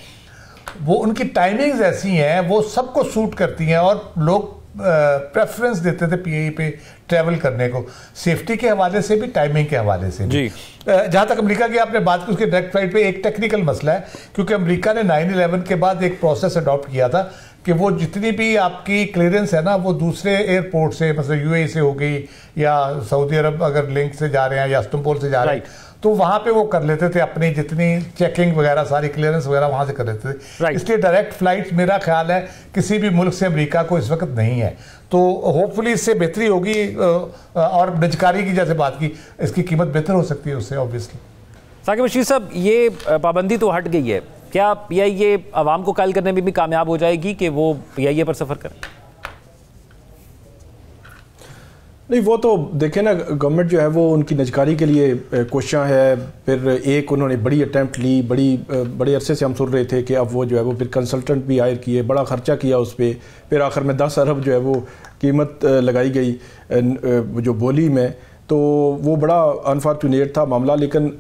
वो उनकी टाइमिंग्स ऐसी हैं वो सबको सूट करती हैं और लोग प्रेफरेंस देते थे पीएई पे ट्रैवल करने को सेफ्टी के हवाले से भी टाइमिंग के हवाले से जी जहाँ तक अमेरिका की आपने बात की उसके डायरेक्ट फ्लाइट पे एक टेक्निकल मसला है क्योंकि अमेरिका ने 9/11 के बाद एक प्रोसेस अडॉप्ट किया था कि वो जितनी भी आपकी क्लियरेंस है ना वो दूसरे एयरपोर्ट से मतलब यू e से हो गई या सऊदी अरब अगर लिंक से जा रहे हैं या अस्तमपोल से जा रहे हैं तो वहाँ पे वो कर लेते थे अपनी जितनी चेकिंग वगैरह सारी क्लियरेंस वगैरह वहाँ से कर लेते थे right. इसलिए डायरेक्ट फ्लाइट मेरा ख्याल है किसी भी मुल्क से अमेरिका को इस वक्त नहीं है तो होपफुली इससे बेहतरी होगी और निजकारी की जैसे बात की इसकी कीमत बेहतर हो सकती है उससे ऑब्वियसली साकिब बशीर साहब ये पाबंदी तो हट गई है क्या पी आई ए आवाम को कायल करने में भी कामयाब हो जाएगी कि वो पी आई ए पर सफ़र करें नहीं वो तो देखें ना गवर्नमेंट जो है वो उनकी नजकारी के लिए कोशिशां है फिर एक उन्होंने बड़ी अटैम्प्ट ली बड़ी बड़े अरसे से हम सुन रहे थे कि अब वो जो है वो फिर कंसल्टेंट भी हायर किए बड़ा खर्चा किया उस पर फिर आखिर में दस अरब जो है वो कीमत लगाई गई जो बोली में तो वो बड़ा अनफॉर्चुनेट था मामला लेकिन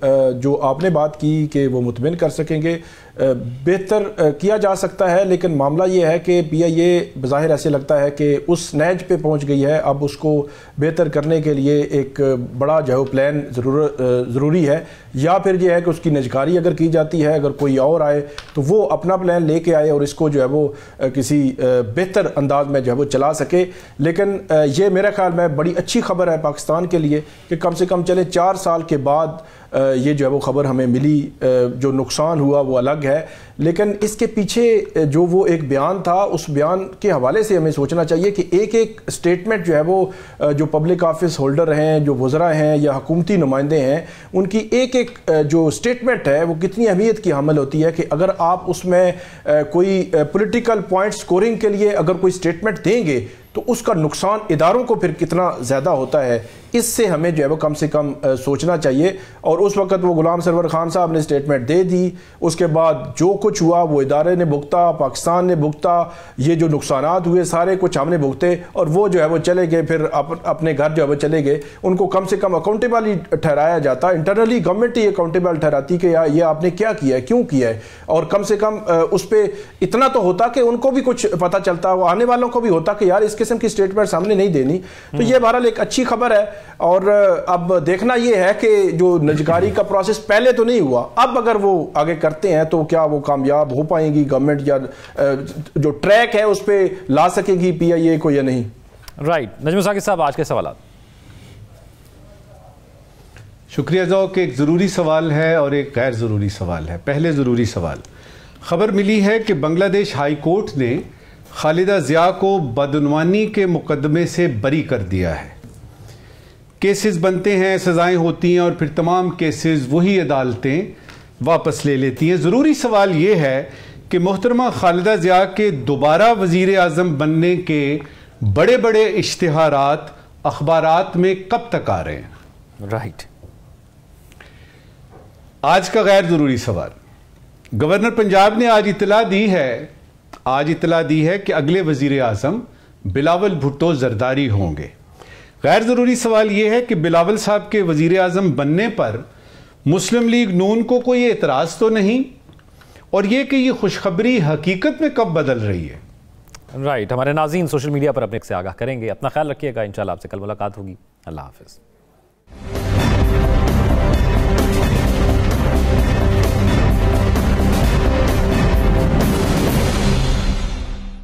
जो आपने बात की कि वो मुतमिन कर सकेंगे बेहतर किया जा सकता है लेकिन मामला ये है कि पी आई ए बज़ाहिर ऐसे लगता है कि उस नैज पे पहुंच गई है अब उसको बेहतर करने के लिए एक बड़ा जो प्लान ज़रूर ज़रूरी है या फिर यह है कि उसकी निजकारी अगर की जाती है अगर कोई और आए तो वो अपना प्लान लेके आए और इसको जो है वो किसी बेहतर अंदाज में जो है वो चला सके लेकिन ये मेरे ख्याल में बड़ी अच्छी खबर है पाकिस्तान के लिए कि कम से कम चले चार साल के बाद ये जो है वो ख़बर हमें मिली जो नुकसान हुआ वो अलग है लेकिन इसके पीछे जो वो एक बयान था उस बयान के हवाले से हमें सोचना चाहिए कि एक एक स्टेटमेंट जो है वो जो पब्लिक ऑफिस होल्डर हैं जो वज़रा हैं या हकूमती नुमाइंदे हैं उनकी एक एक जो स्टेटमेंट है वो कितनी अहमियत की हमल होती है कि अगर आप उसमें कोई पोलिटिकल पॉइंट स्कोरिंग के लिए अगर कोई स्टेटमेंट देंगे तो उसका नुकसान इदारों को फिर कितना ज़्यादा होता है इससे हमें जो है वो कम से कम सोचना चाहिए और उस वक्त वो गुलाम सरवर खान साहब ने स्टेटमेंट दे दी उसके बाद जो कुछ हुआ वो इदारे ने भुगता पाकिस्तान ने भुगता ये जो नुकसान हुए सारे कुछ हमने भुगते और वो जो है वो चले गए फिर अप, अपने घर जो है वो चले गए उनको कम से कम अकाउंटेबल ही ठहराया जाता इंटरनली गवर्नमेंट ही अकाउंटेबल ठहराती कि यार ये आपने क्या किया है क्यों किया है और कम से कम उस पर इतना तो होता कि उनको भी कुछ पता चलता आने वालों को भी होता कि यार इस किस्म की स्टेटमेंट सामने नहीं देनी तो ये बहरहाल एक अच्छी खबर है और अब देखना यह है कि जो नजकारी का प्रोसेस पहले तो नहीं हुआ अब अगर वो आगे करते हैं तो क्या वो कामयाब हो पाएंगी गवर्नमेंट या जो ट्रैक है उस पर ला सकेगी पीआईए को या नहीं राइट नजम साकिब साहब आज के सवाल शुक्रिया जो कि एक ज़रूरी सवाल है और एक गैर ज़रूरी सवाल है पहले ज़रूरी सवाल खबर मिली है कि बांग्लादेश हाई कोर्ट ने खालिदा ज़िया को बदनवानी के मुकदमे से बरी कर दिया है केसेस बनते हैं सज़ाएं होती हैं और फिर तमाम केसेस वही अदालतें वापस ले लेती हैं ज़रूरी सवाल ये है कि मोहतरमा खालिदा ज़िया के दोबारा वज़ी अजम बनने के बड़े बड़े इश्तहार अखबार में कब तक आ रहे हैं राइट आज का गैर ज़रूरी सवाल गवर्नर पंजाब ने आज इतला दी है आज इतला दी है कि अगले वज़ी अजम बिलावल भुट्टो जरदारी होंगे गैर ज़रूरी सवाल यह है कि बिलावल साहब के वज़ी अजम बनने पर मुस्लिम लीग नून को कोई एतराज़ तो नहीं और यह कि यह खुशखबरी हकीकत में कब बदल रही है राइट right, हमारे नाजीन सोशल मीडिया पर अपने से आगाह करेंगे अपना ख्याल रखिएगा इंशाल्लाह आपसे कल मुलाकात होगी अल्लाह हाफिज़